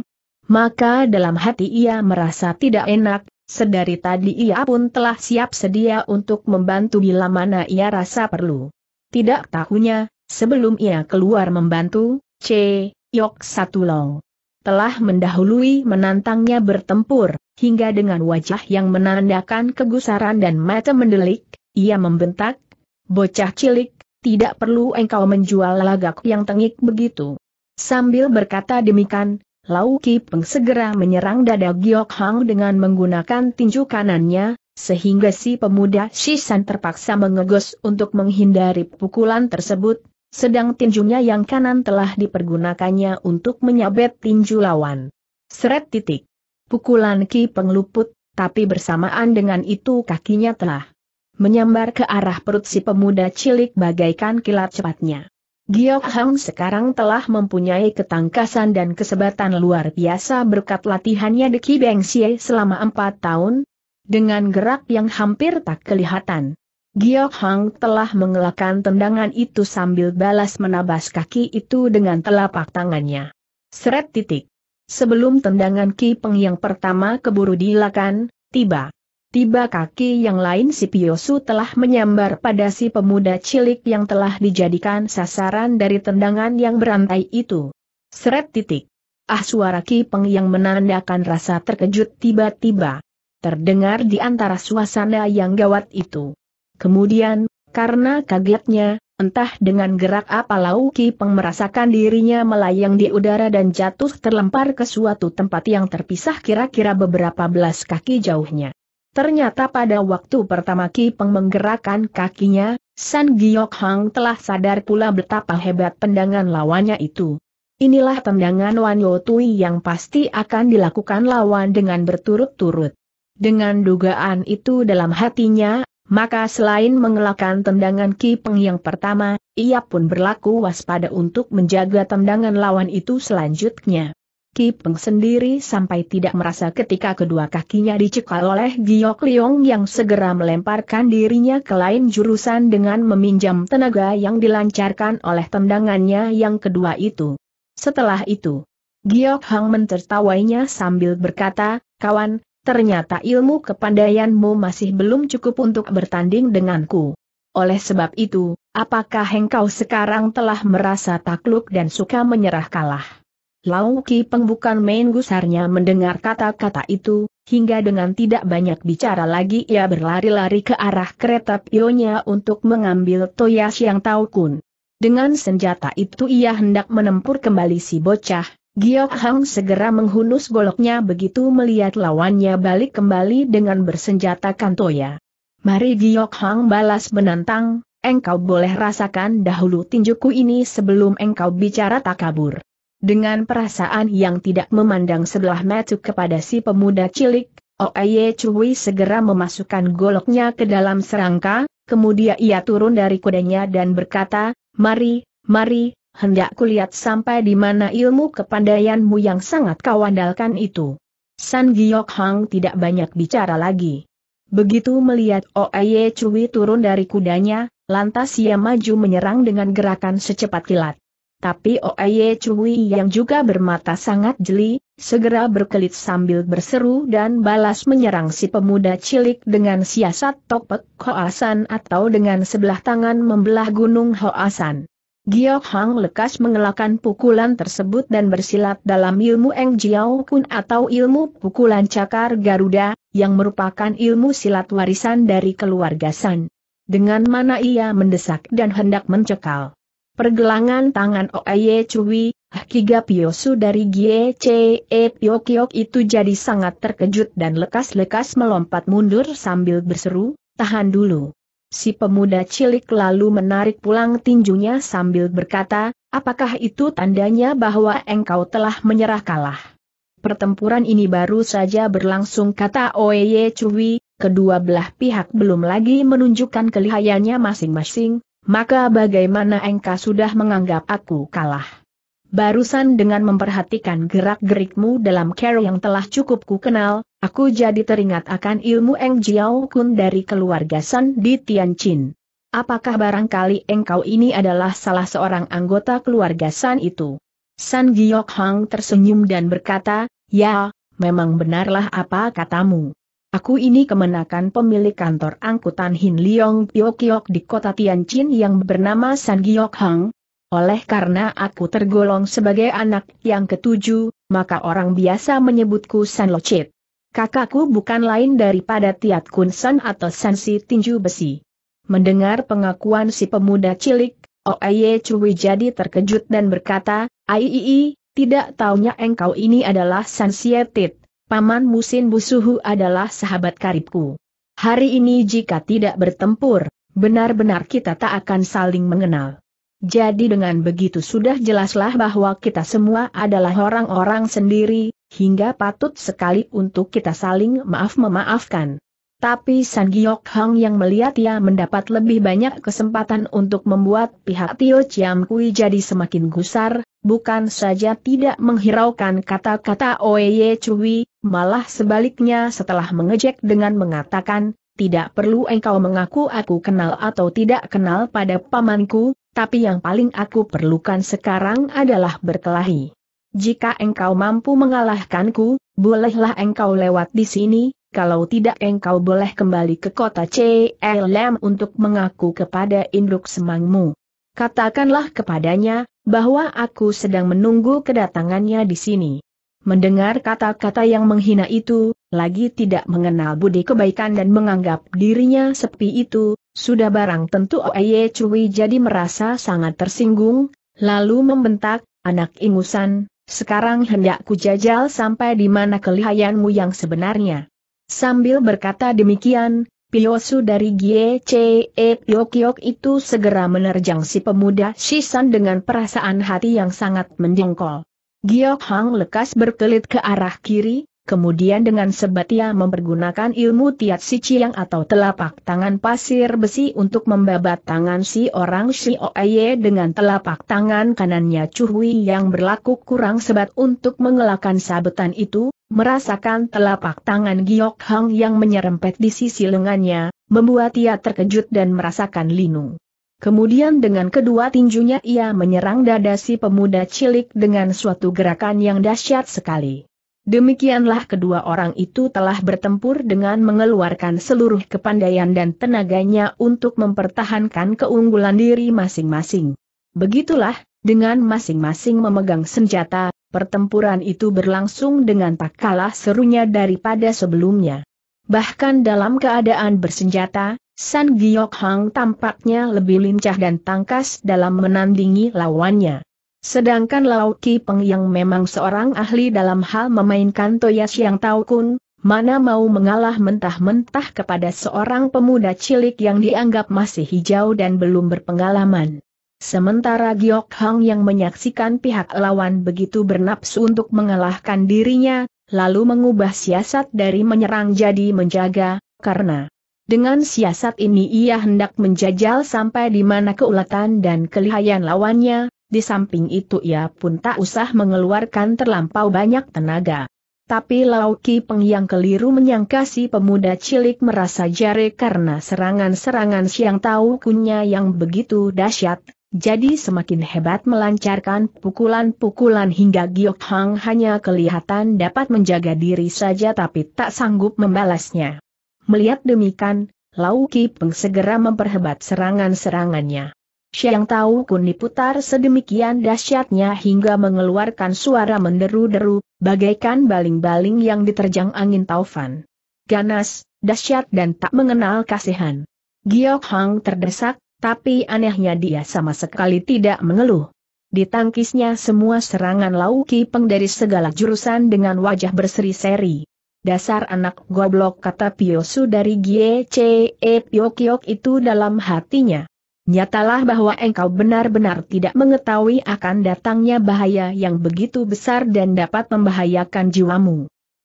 Maka dalam hati ia merasa tidak enak, sedari tadi ia pun telah siap sedia untuk membantu bila mana ia rasa perlu. Tidak tahunya, sebelum ia keluar membantu, C. Yok Satulong telah mendahului menantangnya bertempur, hingga dengan wajah yang menandakan kegusaran dan mata mendelik, ia membentak, bocah cilik, tidak perlu engkau menjual lagak yang tengik begitu. Sambil berkata demikian, Lau Ki Peng segera menyerang dada Giok Hang dengan menggunakan tinju kanannya, sehingga si pemuda Shishan terpaksa mengegos untuk menghindari pukulan tersebut, sedang tinjunya yang kanan telah dipergunakannya untuk menyabet tinju lawan. Seret titik. Pukulan Ki Peng luput, tapi bersamaan dengan itu kakinya telah menyambar ke arah perut si pemuda cilik bagaikan kilat cepatnya. Giok Hang sekarang telah mempunyai ketangkasan dan kesebatan luar biasa berkat latihannya di Ki Beng Xie selama empat tahun, dengan gerak yang hampir tak kelihatan. Giok Hang telah mengelakkan tendangan itu sambil balas menabas kaki itu dengan telapak tangannya. Seret titik. Sebelum tendangan Ki Peng yang pertama keburu dilakan, tiba. Tiba kaki yang lain si Piosu telah menyambar pada si pemuda cilik yang telah dijadikan sasaran dari tendangan yang berantai itu. Seret titik. Ah suara Ki Peng yang menandakan rasa terkejut tiba-tiba. Terdengar di antara suasana yang gawat itu. Kemudian, karena kagetnya, entah dengan gerak apa Lau Ki Peng merasakan dirinya melayang di udara dan jatuh terlempar ke suatu tempat yang terpisah kira-kira beberapa belas kaki jauhnya. Ternyata pada waktu pertama Ki Peng menggerakkan kakinya, San Giok Hang telah sadar pula betapa hebat pendangan lawannya itu. Inilah tendangan Wan Yo Tui yang pasti akan dilakukan lawan dengan berturut-turut. Dengan dugaan itu dalam hatinya, maka selain mengelakkan tendangan Ki Peng yang pertama, ia pun berlaku waspada untuk menjaga tendangan lawan itu selanjutnya. Ki Peng sendiri sampai tidak merasa ketika kedua kakinya dicekal oleh Giok Liong yang segera melemparkan dirinya ke lain jurusan dengan meminjam tenaga yang dilancarkan oleh tendangannya yang kedua itu. Setelah itu, Giok Hang mentertawainya sambil berkata, kawan, ternyata ilmu kepandaianmu masih belum cukup untuk bertanding denganku. Oleh sebab itu, apakah engkau sekarang telah merasa takluk dan suka menyerah kalah? Lau Peng bukan main gusarnya mendengar kata-kata itu, hingga dengan tidak banyak bicara lagi ia berlari-lari ke arah kereta pionya untuk mengambil Toya Siang Tau Kun. Dengan senjata itu ia hendak menempur kembali si bocah, Giok Hang segera menghunus goloknya begitu melihat lawannya balik kembali dengan bersenjatakan Toya. Mari Giok Hang balas menantang, engkau boleh rasakan dahulu tinjuku ini sebelum engkau bicara takabur. Dengan perasaan yang tidak memandang sebelah mata kepada si pemuda cilik, Oye Chui segera memasukkan goloknya ke dalam serangka, kemudian ia turun dari kudanya dan berkata, Mari, mari, hendak kulihat sampai di mana ilmu kepandaianmu yang sangat kau andalkan itu. San Giok Hang tidak banyak bicara lagi. Begitu melihat Oye Chui turun dari kudanya, lantas ia maju menyerang dengan gerakan secepat kilat. Tapi Oye Chui yang juga bermata sangat jeli, segera berkelit sambil berseru dan balas menyerang si pemuda cilik dengan siasat topek Hoasan atau dengan sebelah tangan membelah gunung Hoasan. Giok Hang lekas mengelakkan pukulan tersebut dan bersilat dalam ilmu Eng Jiao Kun atau ilmu pukulan cakar Garuda, yang merupakan ilmu silat warisan dari keluarga San. Dengan mana ia mendesak dan hendak mencekal. Pergelangan tangan Oye Cui, kiga Piosu dari Gie Ce Pyokyok itu jadi sangat terkejut dan lekas-lekas melompat mundur sambil berseru, tahan dulu. Si pemuda cilik lalu menarik pulang tinjunya sambil berkata, apakah itu tandanya bahwa engkau telah menyerah kalah? Pertempuran ini baru saja berlangsung kata Oye Cui. kedua belah pihak belum lagi menunjukkan kelihayannya masing-masing, maka bagaimana engkau sudah menganggap aku kalah? Barusan dengan memperhatikan gerak-gerikmu dalam care yang telah cukup ku kenal, aku jadi teringat akan ilmu Eng Jiao Kun dari keluarga San di Tianjin. Apakah barangkali engkau ini adalah salah seorang anggota keluarga San itu? San Giok Hang tersenyum dan berkata, ya, memang benarlah apa katamu. Aku ini kemenakan pemilik kantor angkutan Hin Leong Tiokiok di kota Tianjin yang bernama San Giok Hang. Oleh karena aku tergolong sebagai anak yang ketujuh, maka orang biasa menyebutku San Locit. Kakakku bukan lain daripada Tiat Kun San atau San Si Tinju Besi. Mendengar pengakuan si pemuda cilik, Oeye Cui jadi terkejut dan berkata, Aiii, tidak taunya engkau ini adalah San Sietit. Paman Musin Busuhu adalah sahabat karibku. Hari ini jika tidak bertempur, benar-benar kita tak akan saling mengenal. Jadi dengan begitu sudah jelaslah bahwa kita semua adalah orang-orang sendiri, hingga patut sekali untuk kita saling maaf-memaafkan. Tapi San Giok Hang yang melihat ia mendapat lebih banyak kesempatan untuk membuat pihak Tio Chiam Kui jadi semakin gusar, bukan saja tidak menghiraukan kata-kata Oye Chui, malah sebaliknya setelah mengejek dengan mengatakan, tidak perlu engkau mengaku aku kenal atau tidak kenal pada pamanku, tapi yang paling aku perlukan sekarang adalah berkelahi. Jika engkau mampu mengalahkanku, bolehlah engkau lewat di sini, kalau tidak engkau boleh kembali ke kota CLM untuk mengaku kepada induk semangmu. Katakanlah kepadanya, bahwa aku sedang menunggu kedatangannya di sini. Mendengar kata-kata yang menghina itu, lagi tidak mengenal budi kebaikan dan menganggap dirinya sepi itu, sudah barang tentu Oye Cui jadi merasa sangat tersinggung, lalu membentak, anak ingusan, sekarang hendak jajal sampai di mana kelihayanmu yang sebenarnya. Sambil berkata demikian, Piyosu dari Gye Ce itu segera menerjang si pemuda Shisan dengan perasaan hati yang sangat mendengkol. Giok Hang lekas berkelit ke arah kiri, kemudian dengan sebat ia mempergunakan ilmu tiat si Chiang atau telapak tangan pasir besi untuk membabat tangan si orang si Oye dengan telapak tangan kanannya Cuhui yang berlaku kurang sebat untuk mengelakkan sabetan itu, merasakan telapak tangan Giok Hang yang menyerempet di sisi lengannya, membuat ia terkejut dan merasakan linu. Kemudian dengan kedua tinjunya ia menyerang dada si pemuda cilik dengan suatu gerakan yang dahsyat sekali. Demikianlah kedua orang itu telah bertempur dengan mengeluarkan seluruh kepandaian dan tenaganya untuk mempertahankan keunggulan diri masing-masing. Begitulah, dengan masing-masing memegang senjata, pertempuran itu berlangsung dengan tak kalah serunya daripada sebelumnya. Bahkan dalam keadaan bersenjata, San Giok Hang tampaknya lebih lincah dan tangkas dalam menandingi lawannya. Sedangkan Lau Ki Peng yang memang seorang ahli dalam hal memainkan toyas yang tahu kun, mana mau mengalah mentah-mentah kepada seorang pemuda cilik yang dianggap masih hijau dan belum berpengalaman. Sementara Giok Hang yang menyaksikan pihak lawan begitu bernapsu untuk mengalahkan dirinya, lalu mengubah siasat dari menyerang jadi menjaga, karena dengan siasat ini ia hendak menjajal sampai di mana keulatan dan kelihayan lawannya, di samping itu ia pun tak usah mengeluarkan terlampau banyak tenaga. Tapi Lauki Peng yang keliru menyangka si pemuda cilik merasa jare karena serangan-serangan siang tahu kunya yang begitu dahsyat, jadi semakin hebat melancarkan pukulan-pukulan hingga Giok Hang hanya kelihatan dapat menjaga diri saja tapi tak sanggup membalasnya. Melihat demikian, Lau Peng segera memperhebat serangan-serangannya. Siang tahu kun diputar sedemikian dahsyatnya hingga mengeluarkan suara menderu-deru, bagaikan baling-baling yang diterjang angin taufan. Ganas, dahsyat dan tak mengenal kasihan. Giok Hang terdesak, tapi anehnya dia sama sekali tidak mengeluh. Ditangkisnya semua serangan Lau Peng dari segala jurusan dengan wajah berseri-seri dasar anak goblok kata Piosu dari Gie C. E. Eh, itu dalam hatinya. Nyatalah bahwa engkau benar-benar tidak mengetahui akan datangnya bahaya yang begitu besar dan dapat membahayakan jiwamu.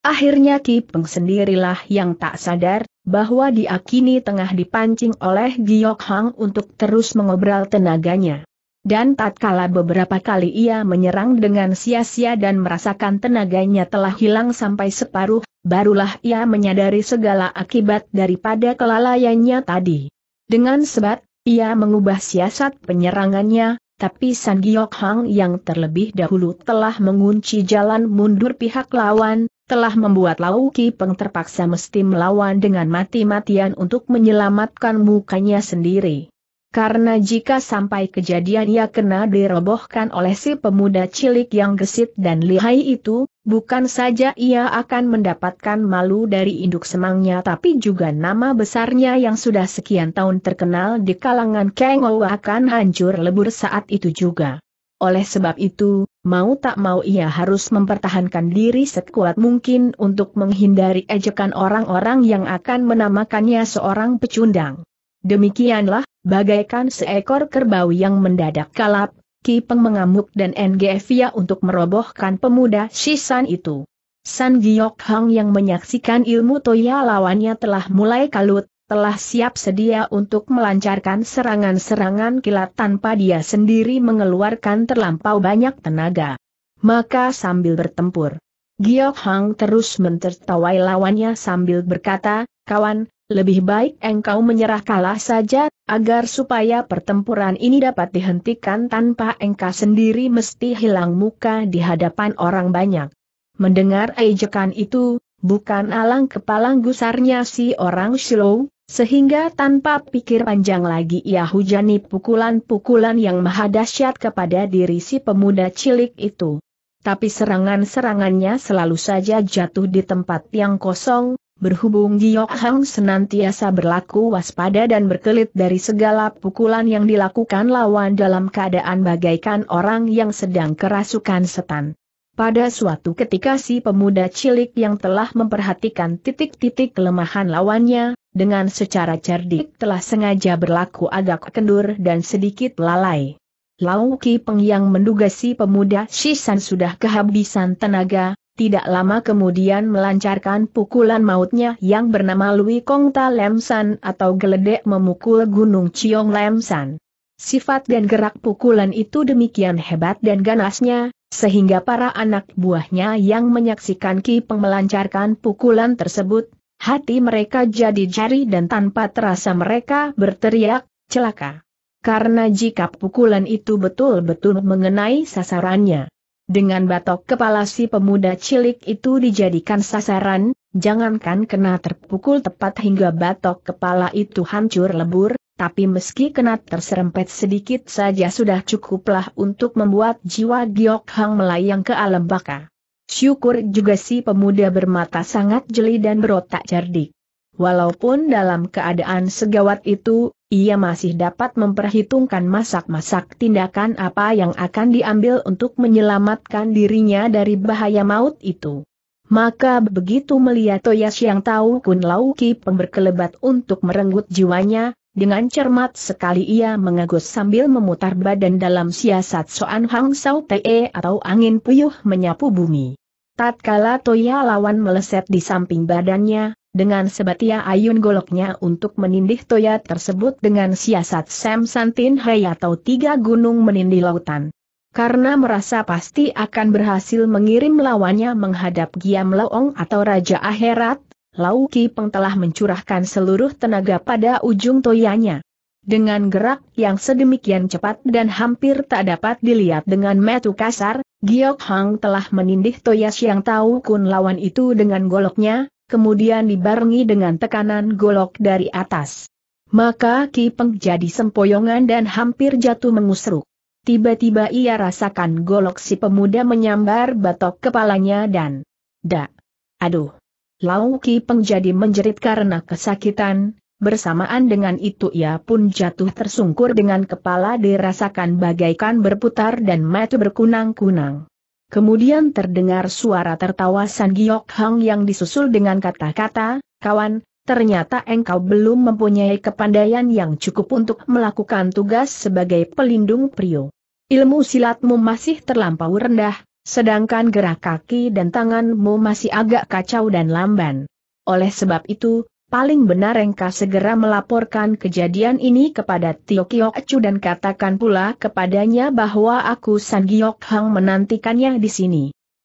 Akhirnya Ki Peng sendirilah yang tak sadar, bahwa dia kini tengah dipancing oleh Giok Hang untuk terus mengobral tenaganya. Dan tatkala beberapa kali ia menyerang dengan sia-sia dan merasakan tenaganya telah hilang sampai separuh, barulah ia menyadari segala akibat daripada kelalaiannya tadi. Dengan sebab, ia mengubah siasat penyerangannya, tapi San Giok Hang yang terlebih dahulu telah mengunci jalan mundur pihak lawan, telah membuat Lau Ki Peng terpaksa mesti melawan dengan mati-matian untuk menyelamatkan mukanya sendiri. Karena jika sampai kejadian ia kena dirobohkan oleh si pemuda cilik yang gesit dan lihai itu, bukan saja ia akan mendapatkan malu dari induk semangnya tapi juga nama besarnya yang sudah sekian tahun terkenal di kalangan Kengo akan hancur lebur saat itu juga. Oleh sebab itu, mau tak mau ia harus mempertahankan diri sekuat mungkin untuk menghindari ejekan orang-orang yang akan menamakannya seorang pecundang. Demikianlah, bagaikan seekor kerbau yang mendadak kalap, Ki Peng mengamuk dan Ngefia untuk merobohkan pemuda Shisan itu. San Giok Hang yang menyaksikan ilmu Toya lawannya telah mulai kalut, telah siap sedia untuk melancarkan serangan-serangan kilat tanpa dia sendiri mengeluarkan terlampau banyak tenaga. Maka sambil bertempur, Giok Hang terus mentertawai lawannya sambil berkata, kawan, lebih baik engkau menyerah kalah saja, agar supaya pertempuran ini dapat dihentikan tanpa engkau sendiri mesti hilang muka di hadapan orang banyak. Mendengar ejekan itu, bukan alang kepalang gusarnya si orang Shiloh, sehingga tanpa pikir panjang lagi ia hujani pukulan-pukulan yang maha dahsyat kepada diri si pemuda cilik itu. Tapi serangan-serangannya selalu saja jatuh di tempat yang kosong, Berhubung Giok Hang senantiasa berlaku waspada dan berkelit dari segala pukulan yang dilakukan lawan dalam keadaan bagaikan orang yang sedang kerasukan setan. Pada suatu ketika si pemuda cilik yang telah memperhatikan titik-titik kelemahan lawannya, dengan secara cerdik telah sengaja berlaku agak kendur dan sedikit lalai. Lau Ki Peng yang menduga si pemuda Shisan sudah kehabisan tenaga, tidak lama kemudian melancarkan pukulan mautnya yang bernama Lui Kong Ta Lemsan atau geledek memukul Gunung Ciong Lemsan. Sifat dan gerak pukulan itu demikian hebat dan ganasnya, sehingga para anak buahnya yang menyaksikan Ki Peng melancarkan pukulan tersebut, hati mereka jadi jari dan tanpa terasa mereka berteriak, celaka. Karena jika pukulan itu betul-betul mengenai sasarannya dengan batok kepala si pemuda cilik itu dijadikan sasaran, jangankan kena terpukul tepat hingga batok kepala itu hancur lebur, tapi meski kena terserempet sedikit saja sudah cukuplah untuk membuat jiwa Giok Hang melayang ke alam baka. Syukur juga si pemuda bermata sangat jeli dan berotak cerdik. Walaupun dalam keadaan segawat itu, ia masih dapat memperhitungkan masak-masak tindakan apa yang akan diambil untuk menyelamatkan dirinya dari bahaya maut itu. Maka begitu melihat Toyas yang tahu Kun Lau pemberkelebat untuk merenggut jiwanya, dengan cermat sekali ia mengagus sambil memutar badan dalam siasat Soan Hang Sao Te atau angin puyuh menyapu bumi. Tatkala Toya lawan meleset di samping badannya, dengan sebatia ayun goloknya untuk menindih toya tersebut dengan siasat Sam Santin hai atau tiga gunung menindih lautan. Karena merasa pasti akan berhasil mengirim lawannya menghadap Giam Leong atau Raja Akhirat, Lau Ki Peng telah mencurahkan seluruh tenaga pada ujung toyanya. Dengan gerak yang sedemikian cepat dan hampir tak dapat dilihat dengan metu kasar, Giok Hang telah menindih Toya Siang Tahu Kun lawan itu dengan goloknya, kemudian dibarengi dengan tekanan golok dari atas. Maka Ki Peng jadi sempoyongan dan hampir jatuh mengusruk. Tiba-tiba ia rasakan golok si pemuda menyambar batok kepalanya dan... Dak! Aduh! Lau Ki Peng jadi menjerit karena kesakitan, bersamaan dengan itu ia pun jatuh tersungkur dengan kepala dirasakan bagaikan berputar dan mata berkunang-kunang. Kemudian terdengar suara tertawa San Giok Hang yang disusul dengan kata-kata, kawan, ternyata engkau belum mempunyai kepandaian yang cukup untuk melakukan tugas sebagai pelindung prio. Ilmu silatmu masih terlampau rendah, sedangkan gerak kaki dan tanganmu masih agak kacau dan lamban. Oleh sebab itu, paling benar engkau segera melaporkan kejadian ini kepada Tio Kiyok Chu dan katakan pula kepadanya bahwa aku San Giok Hang menantikannya di sini.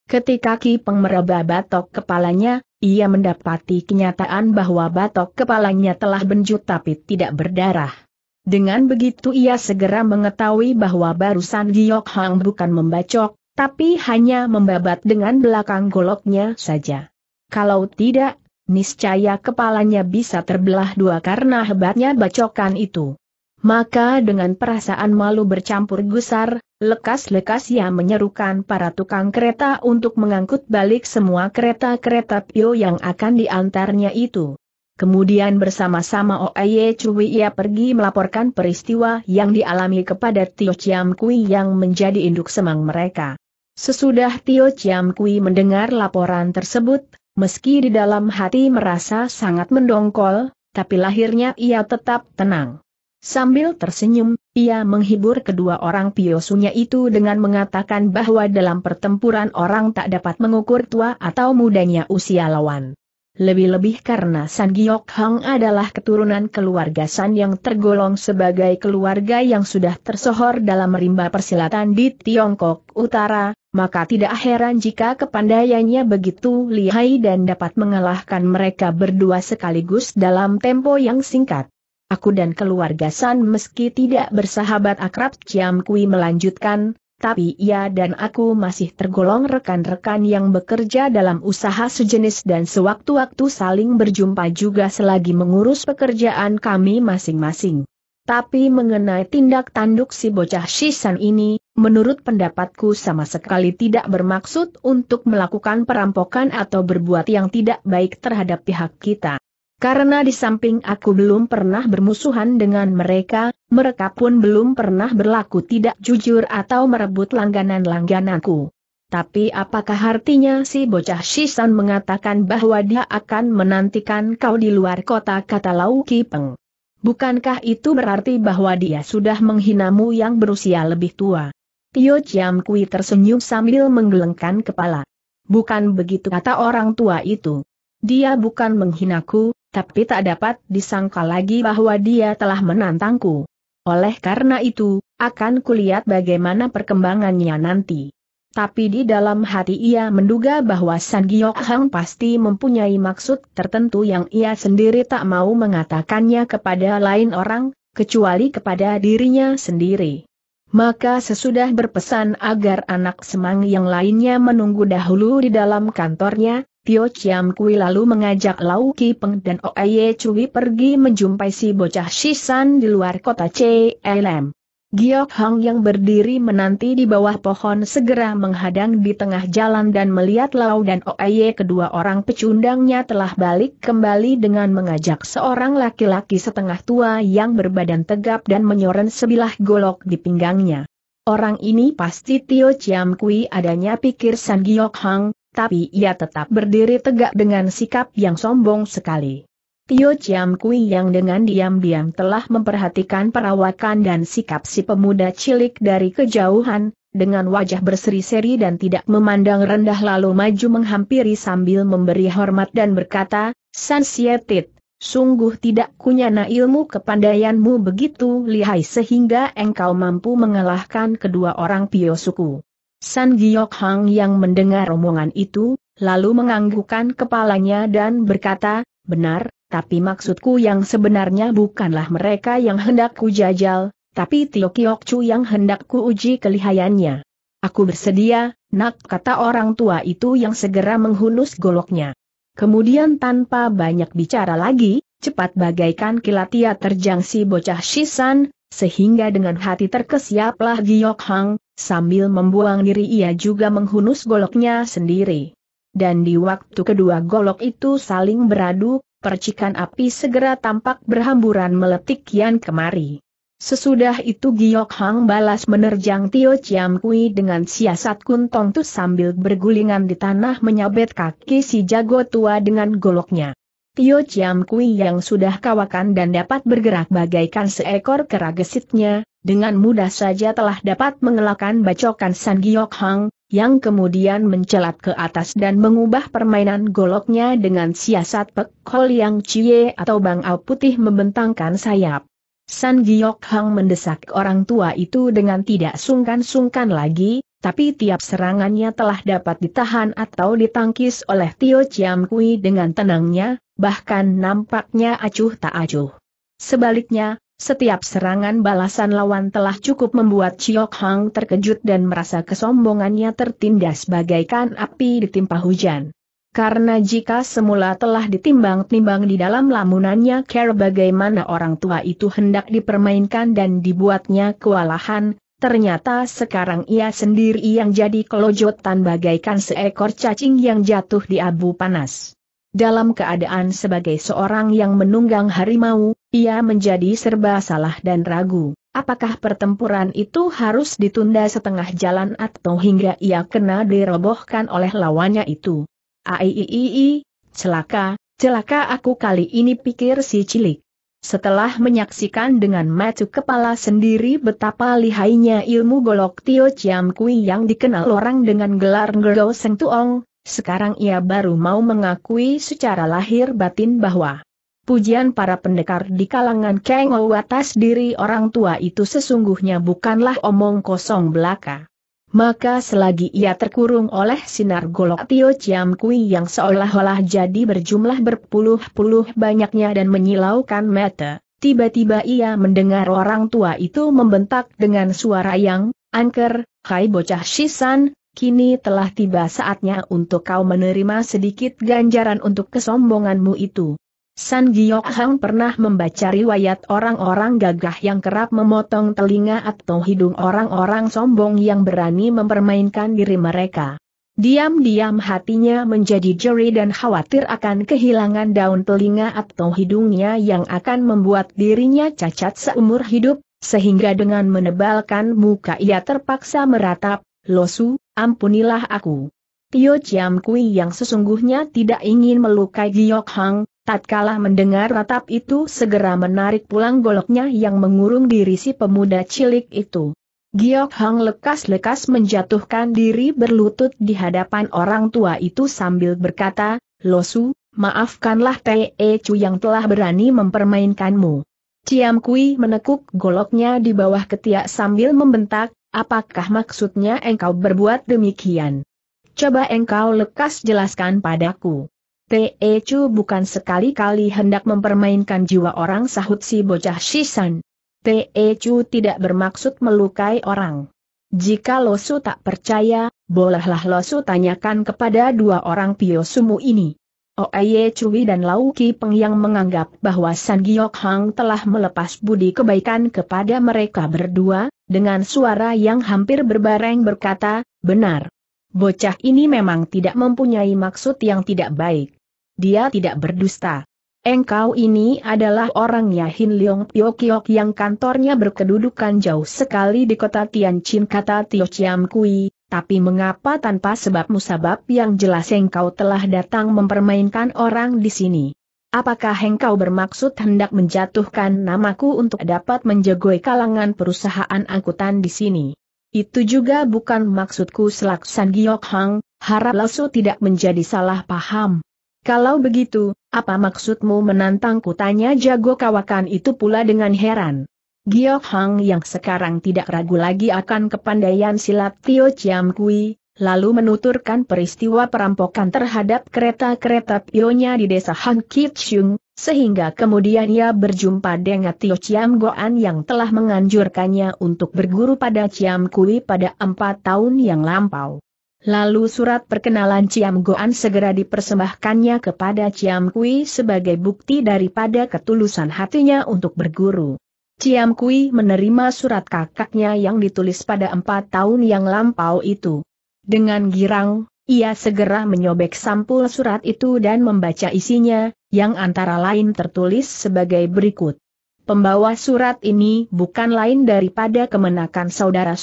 Ketika Ki Peng meraba batok kepalanya, ia mendapati kenyataan bahwa batok kepalanya telah benjut tapi tidak berdarah. Dengan begitu ia segera mengetahui bahwa barusan Giok Hang bukan membacok, tapi hanya membabat dengan belakang goloknya saja. Kalau tidak, niscaya kepalanya bisa terbelah dua karena hebatnya bacokan itu. Maka dengan perasaan malu bercampur gusar, lekas-lekas ia menyerukan para tukang kereta untuk mengangkut balik semua kereta-kereta pio yang akan diantarnya itu. Kemudian bersama-sama Oaye Cui ia pergi melaporkan peristiwa yang dialami kepada Tio Chiam Kui yang menjadi induk semang mereka. Sesudah Tio Chiam Kui mendengar laporan tersebut, Meski di dalam hati merasa sangat mendongkol, tapi lahirnya ia tetap tenang. Sambil tersenyum, ia menghibur kedua orang piosunya itu dengan mengatakan bahwa dalam pertempuran orang tak dapat mengukur tua atau mudanya usia lawan. Lebih-lebih karena San Giok Hang adalah keturunan keluarga San yang tergolong sebagai keluarga yang sudah tersohor dalam rimba persilatan di Tiongkok Utara, maka tidak heran jika kepandaiannya begitu lihai dan dapat mengalahkan mereka berdua sekaligus dalam tempo yang singkat. Aku dan keluarga San meski tidak bersahabat akrab Ciam Kui melanjutkan, tapi ia dan aku masih tergolong rekan-rekan yang bekerja dalam usaha sejenis dan sewaktu-waktu saling berjumpa juga selagi mengurus pekerjaan kami masing-masing. Tapi mengenai tindak tanduk si bocah Shisan ini, menurut pendapatku sama sekali tidak bermaksud untuk melakukan perampokan atau berbuat yang tidak baik terhadap pihak kita. Karena di samping aku belum pernah bermusuhan dengan mereka, mereka pun belum pernah berlaku tidak jujur atau merebut langganan-langgananku. Tapi apakah artinya si bocah Shisan mengatakan bahwa dia akan menantikan kau di luar kota kata Lau Kipeng? Bukankah itu berarti bahwa dia sudah menghinamu yang berusia lebih tua? Tio Chiam Kui tersenyum sambil menggelengkan kepala. Bukan begitu kata orang tua itu. Dia bukan menghinaku, tapi tak dapat disangka lagi bahwa dia telah menantangku. Oleh karena itu, akan kulihat bagaimana perkembangannya nanti. Tapi di dalam hati ia menduga bahwa San Giok Hang pasti mempunyai maksud tertentu yang ia sendiri tak mau mengatakannya kepada lain orang, kecuali kepada dirinya sendiri. Maka sesudah berpesan agar anak semang yang lainnya menunggu dahulu di dalam kantornya, Tio Chiam Kui lalu mengajak Lau Ki Peng dan Oye Chui pergi menjumpai si bocah Shisan di luar kota CLM. Giok Hang yang berdiri menanti di bawah pohon segera menghadang di tengah jalan dan melihat Lau dan Oye kedua orang pecundangnya telah balik kembali dengan mengajak seorang laki-laki setengah tua yang berbadan tegap dan menyoren sebilah golok di pinggangnya. Orang ini pasti Tio Chiam Kui adanya pikir San Giok Hang, tapi ia tetap berdiri tegak dengan sikap yang sombong sekali. Tio Chiam Kui yang dengan diam-diam telah memperhatikan perawakan dan sikap si pemuda cilik dari kejauhan, dengan wajah berseri-seri dan tidak memandang rendah lalu maju menghampiri sambil memberi hormat dan berkata, San Sietit, sungguh tidak kunyana ilmu kepandaianmu begitu lihai sehingga engkau mampu mengalahkan kedua orang pio suku. San Giok Hang yang mendengar omongan itu, lalu menganggukkan kepalanya dan berkata, benar, tapi maksudku yang sebenarnya bukanlah mereka yang hendak ku jajal, tapi Tio Kiok Chu yang hendak ku uji kelihayannya. Aku bersedia, nak kata orang tua itu yang segera menghunus goloknya. Kemudian tanpa banyak bicara lagi, cepat bagaikan kilatia terjang si bocah Shisan, sehingga dengan hati terkesiaplah Giok Hang, Sambil membuang diri ia juga menghunus goloknya sendiri. Dan di waktu kedua golok itu saling beradu, percikan api segera tampak berhamburan meletik yan kemari. Sesudah itu Giok Hang balas menerjang Tio Chiam Kui dengan siasat kuntong tu sambil bergulingan di tanah menyabet kaki si jago tua dengan goloknya. Tio Chiam Kui yang sudah kawakan dan dapat bergerak bagaikan seekor kera gesitnya, dengan mudah saja telah dapat mengelakkan bacokan San Giok Hang, yang kemudian mencelat ke atas dan mengubah permainan goloknya dengan siasat Pek Yang Cie atau Bang Au Putih membentangkan sayap. San Giok Hang mendesak orang tua itu dengan tidak sungkan-sungkan lagi, tapi tiap serangannya telah dapat ditahan atau ditangkis oleh Tio Chiam Kui dengan tenangnya, bahkan nampaknya acuh tak acuh. Sebaliknya, setiap serangan balasan lawan telah cukup membuat Chiok Hang terkejut dan merasa kesombongannya tertindas bagaikan api ditimpa hujan. Karena jika semula telah ditimbang-timbang di dalam lamunannya care bagaimana orang tua itu hendak dipermainkan dan dibuatnya kewalahan, ternyata sekarang ia sendiri yang jadi kelojotan bagaikan seekor cacing yang jatuh di abu panas. Dalam keadaan sebagai seorang yang menunggang harimau, ia menjadi serba salah dan ragu, apakah pertempuran itu harus ditunda setengah jalan atau hingga ia kena dirobohkan oleh lawannya itu. Aiiii, celaka, celaka aku kali ini pikir si cilik. Setelah menyaksikan dengan mata kepala sendiri betapa lihainya ilmu golok Tio Chiam Kui yang dikenal orang dengan gelar Ngergo Seng Tuong, sekarang ia baru mau mengakui secara lahir batin bahwa Pujian para pendekar di kalangan Kang Ou atas diri orang tua itu sesungguhnya bukanlah omong kosong belaka. Maka selagi ia terkurung oleh sinar golok Tio Chiam Kui yang seolah-olah jadi berjumlah berpuluh-puluh banyaknya dan menyilaukan mata, tiba-tiba ia mendengar orang tua itu membentak dengan suara yang, Angker, hai bocah Shisan, kini telah tiba saatnya untuk kau menerima sedikit ganjaran untuk kesombonganmu itu. San Giok Hang pernah membaca riwayat orang-orang gagah yang kerap memotong telinga atau hidung orang-orang sombong yang berani mempermainkan diri mereka. Diam-diam hatinya menjadi jeri dan khawatir akan kehilangan daun telinga atau hidungnya yang akan membuat dirinya cacat seumur hidup, sehingga dengan menebalkan muka ia terpaksa meratap, Losu, ampunilah aku. Tio Chiam Kui yang sesungguhnya tidak ingin melukai Giok Hang, Tatkala mendengar ratap itu segera menarik pulang goloknya yang mengurung diri si pemuda cilik itu. Giok Hang lekas-lekas menjatuhkan diri berlutut di hadapan orang tua itu sambil berkata, Losu, maafkanlah Te e Chu yang telah berani mempermainkanmu. Ciam Kui menekuk goloknya di bawah ketiak sambil membentak, apakah maksudnya engkau berbuat demikian? Coba engkau lekas jelaskan padaku. Te Chu bukan sekali-kali hendak mempermainkan jiwa orang sahut si bocah Shisan. Te Chu tidak bermaksud melukai orang. Jika Losu tak percaya, bolehlah Losu tanyakan kepada dua orang Pio Sumu ini. Oeye Chui dan Lauki Peng yang menganggap bahwa San Giok Hang telah melepas budi kebaikan kepada mereka berdua, dengan suara yang hampir berbareng berkata, benar. Bocah ini memang tidak mempunyai maksud yang tidak baik dia tidak berdusta. Engkau ini adalah orang Yahin Leong Pyokiok yang kantornya berkedudukan jauh sekali di kota Tianjin kata Tio Chiam Kui, tapi mengapa tanpa sebab musabab yang jelas engkau telah datang mempermainkan orang di sini? Apakah engkau bermaksud hendak menjatuhkan namaku untuk dapat menjegoi kalangan perusahaan angkutan di sini? Itu juga bukan maksudku selaksan Giok Hang, harap Lesu tidak menjadi salah paham. Kalau begitu, apa maksudmu menantangku tanya jago kawakan itu pula dengan heran. Giok Hang yang sekarang tidak ragu lagi akan kepandaian silat Tio Chiam Kui, lalu menuturkan peristiwa perampokan terhadap kereta-kereta pionya di desa Han Kitchung, sehingga kemudian ia berjumpa dengan Tio Chiam Goan yang telah menganjurkannya untuk berguru pada Chiam Kui pada empat tahun yang lampau. Lalu surat perkenalan Ciam Goan segera dipersembahkannya kepada Ciam Kui sebagai bukti daripada ketulusan hatinya untuk berguru. Ciam Kui menerima surat kakaknya yang ditulis pada empat tahun yang lampau itu. Dengan girang, ia segera menyobek sampul surat itu dan membaca isinya, yang antara lain tertulis sebagai berikut. Pembawa surat ini bukan lain daripada kemenakan saudara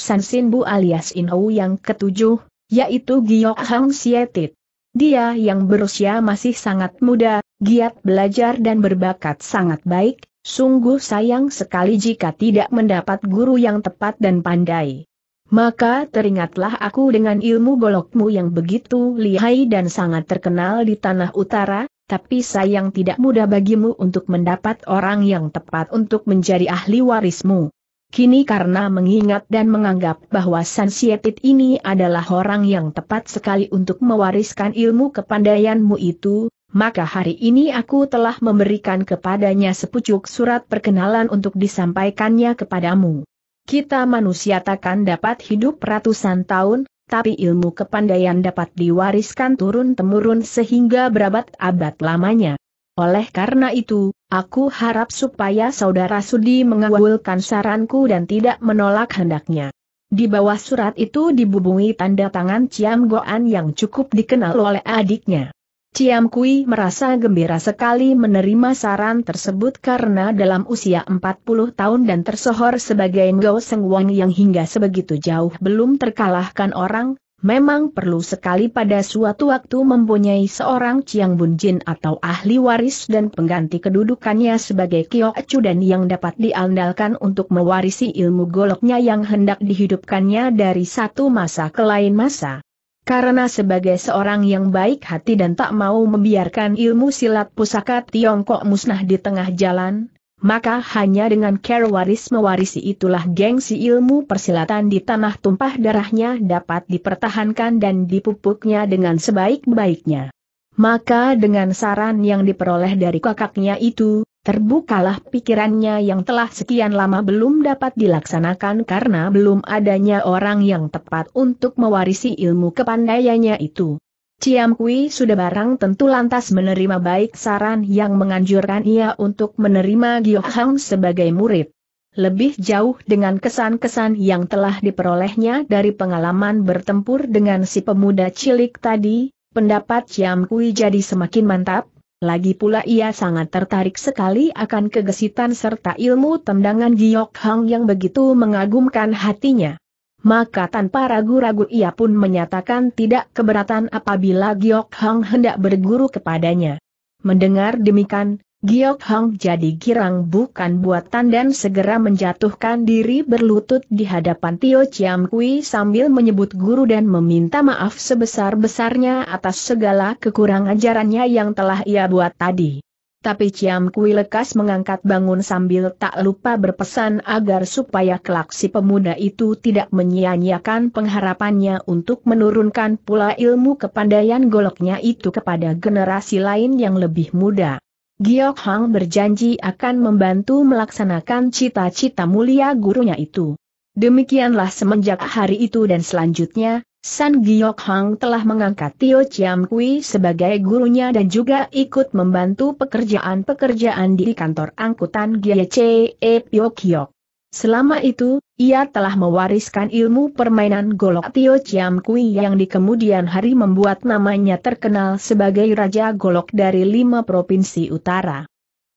Bu alias Inou yang ketujuh, yaitu Giok Hang Sietit. Dia yang berusia masih sangat muda, giat belajar dan berbakat sangat baik, sungguh sayang sekali jika tidak mendapat guru yang tepat dan pandai. Maka teringatlah aku dengan ilmu golokmu yang begitu lihai dan sangat terkenal di tanah utara, tapi sayang tidak mudah bagimu untuk mendapat orang yang tepat untuk menjadi ahli warismu. Kini karena mengingat dan menganggap bahwa Sansietit ini adalah orang yang tepat sekali untuk mewariskan ilmu kepandaianmu itu, maka hari ini aku telah memberikan kepadanya sepucuk surat perkenalan untuk disampaikannya kepadamu. Kita manusia takkan dapat hidup ratusan tahun, tapi ilmu kepandaian dapat diwariskan turun-temurun sehingga berabad-abad lamanya. Oleh karena itu, aku harap supaya saudara Sudi mengawulkan saranku dan tidak menolak hendaknya. Di bawah surat itu dibubungi tanda tangan Ciam Goan yang cukup dikenal oleh adiknya. Ciam Kui merasa gembira sekali menerima saran tersebut karena dalam usia 40 tahun dan tersohor sebagai Ngo Seng Wang yang hingga sebegitu jauh belum terkalahkan orang, memang perlu sekali pada suatu waktu mempunyai seorang Chiang Bun Jin atau ahli waris dan pengganti kedudukannya sebagai Kyo Acu dan yang dapat diandalkan untuk mewarisi ilmu goloknya yang hendak dihidupkannya dari satu masa ke lain masa. Karena sebagai seorang yang baik hati dan tak mau membiarkan ilmu silat pusaka Tiongkok musnah di tengah jalan, maka hanya dengan care waris mewarisi itulah gengsi ilmu persilatan di tanah tumpah darahnya dapat dipertahankan dan dipupuknya dengan sebaik-baiknya. Maka dengan saran yang diperoleh dari kakaknya itu, terbukalah pikirannya yang telah sekian lama belum dapat dilaksanakan karena belum adanya orang yang tepat untuk mewarisi ilmu kepandaiannya itu. Ciam Kui sudah barang tentu lantas menerima baik saran yang menganjurkan ia untuk menerima Gyo Hang sebagai murid. Lebih jauh dengan kesan-kesan yang telah diperolehnya dari pengalaman bertempur dengan si pemuda cilik tadi, pendapat Ciam Kui jadi semakin mantap, lagi pula ia sangat tertarik sekali akan kegesitan serta ilmu tendangan Giok Hang yang begitu mengagumkan hatinya maka tanpa ragu-ragu ia pun menyatakan tidak keberatan apabila Giok Hong hendak berguru kepadanya. Mendengar demikian, Giok Hong jadi girang bukan buatan dan segera menjatuhkan diri berlutut di hadapan Tio Chiam Kui sambil menyebut guru dan meminta maaf sebesar-besarnya atas segala kekurangan ajarannya yang telah ia buat tadi tapi Ciam Kui lekas mengangkat bangun sambil tak lupa berpesan agar supaya kelak si pemuda itu tidak menyia-nyiakan pengharapannya untuk menurunkan pula ilmu kepandaian goloknya itu kepada generasi lain yang lebih muda. Giok Hang berjanji akan membantu melaksanakan cita-cita mulia gurunya itu. Demikianlah semenjak hari itu dan selanjutnya, San Giok Hang telah mengangkat Tio Chiam Kui sebagai gurunya dan juga ikut membantu pekerjaan-pekerjaan di kantor angkutan GCE E Selama itu, ia telah mewariskan ilmu permainan golok Tio Chiam Kui yang di kemudian hari membuat namanya terkenal sebagai Raja Golok dari lima provinsi utara.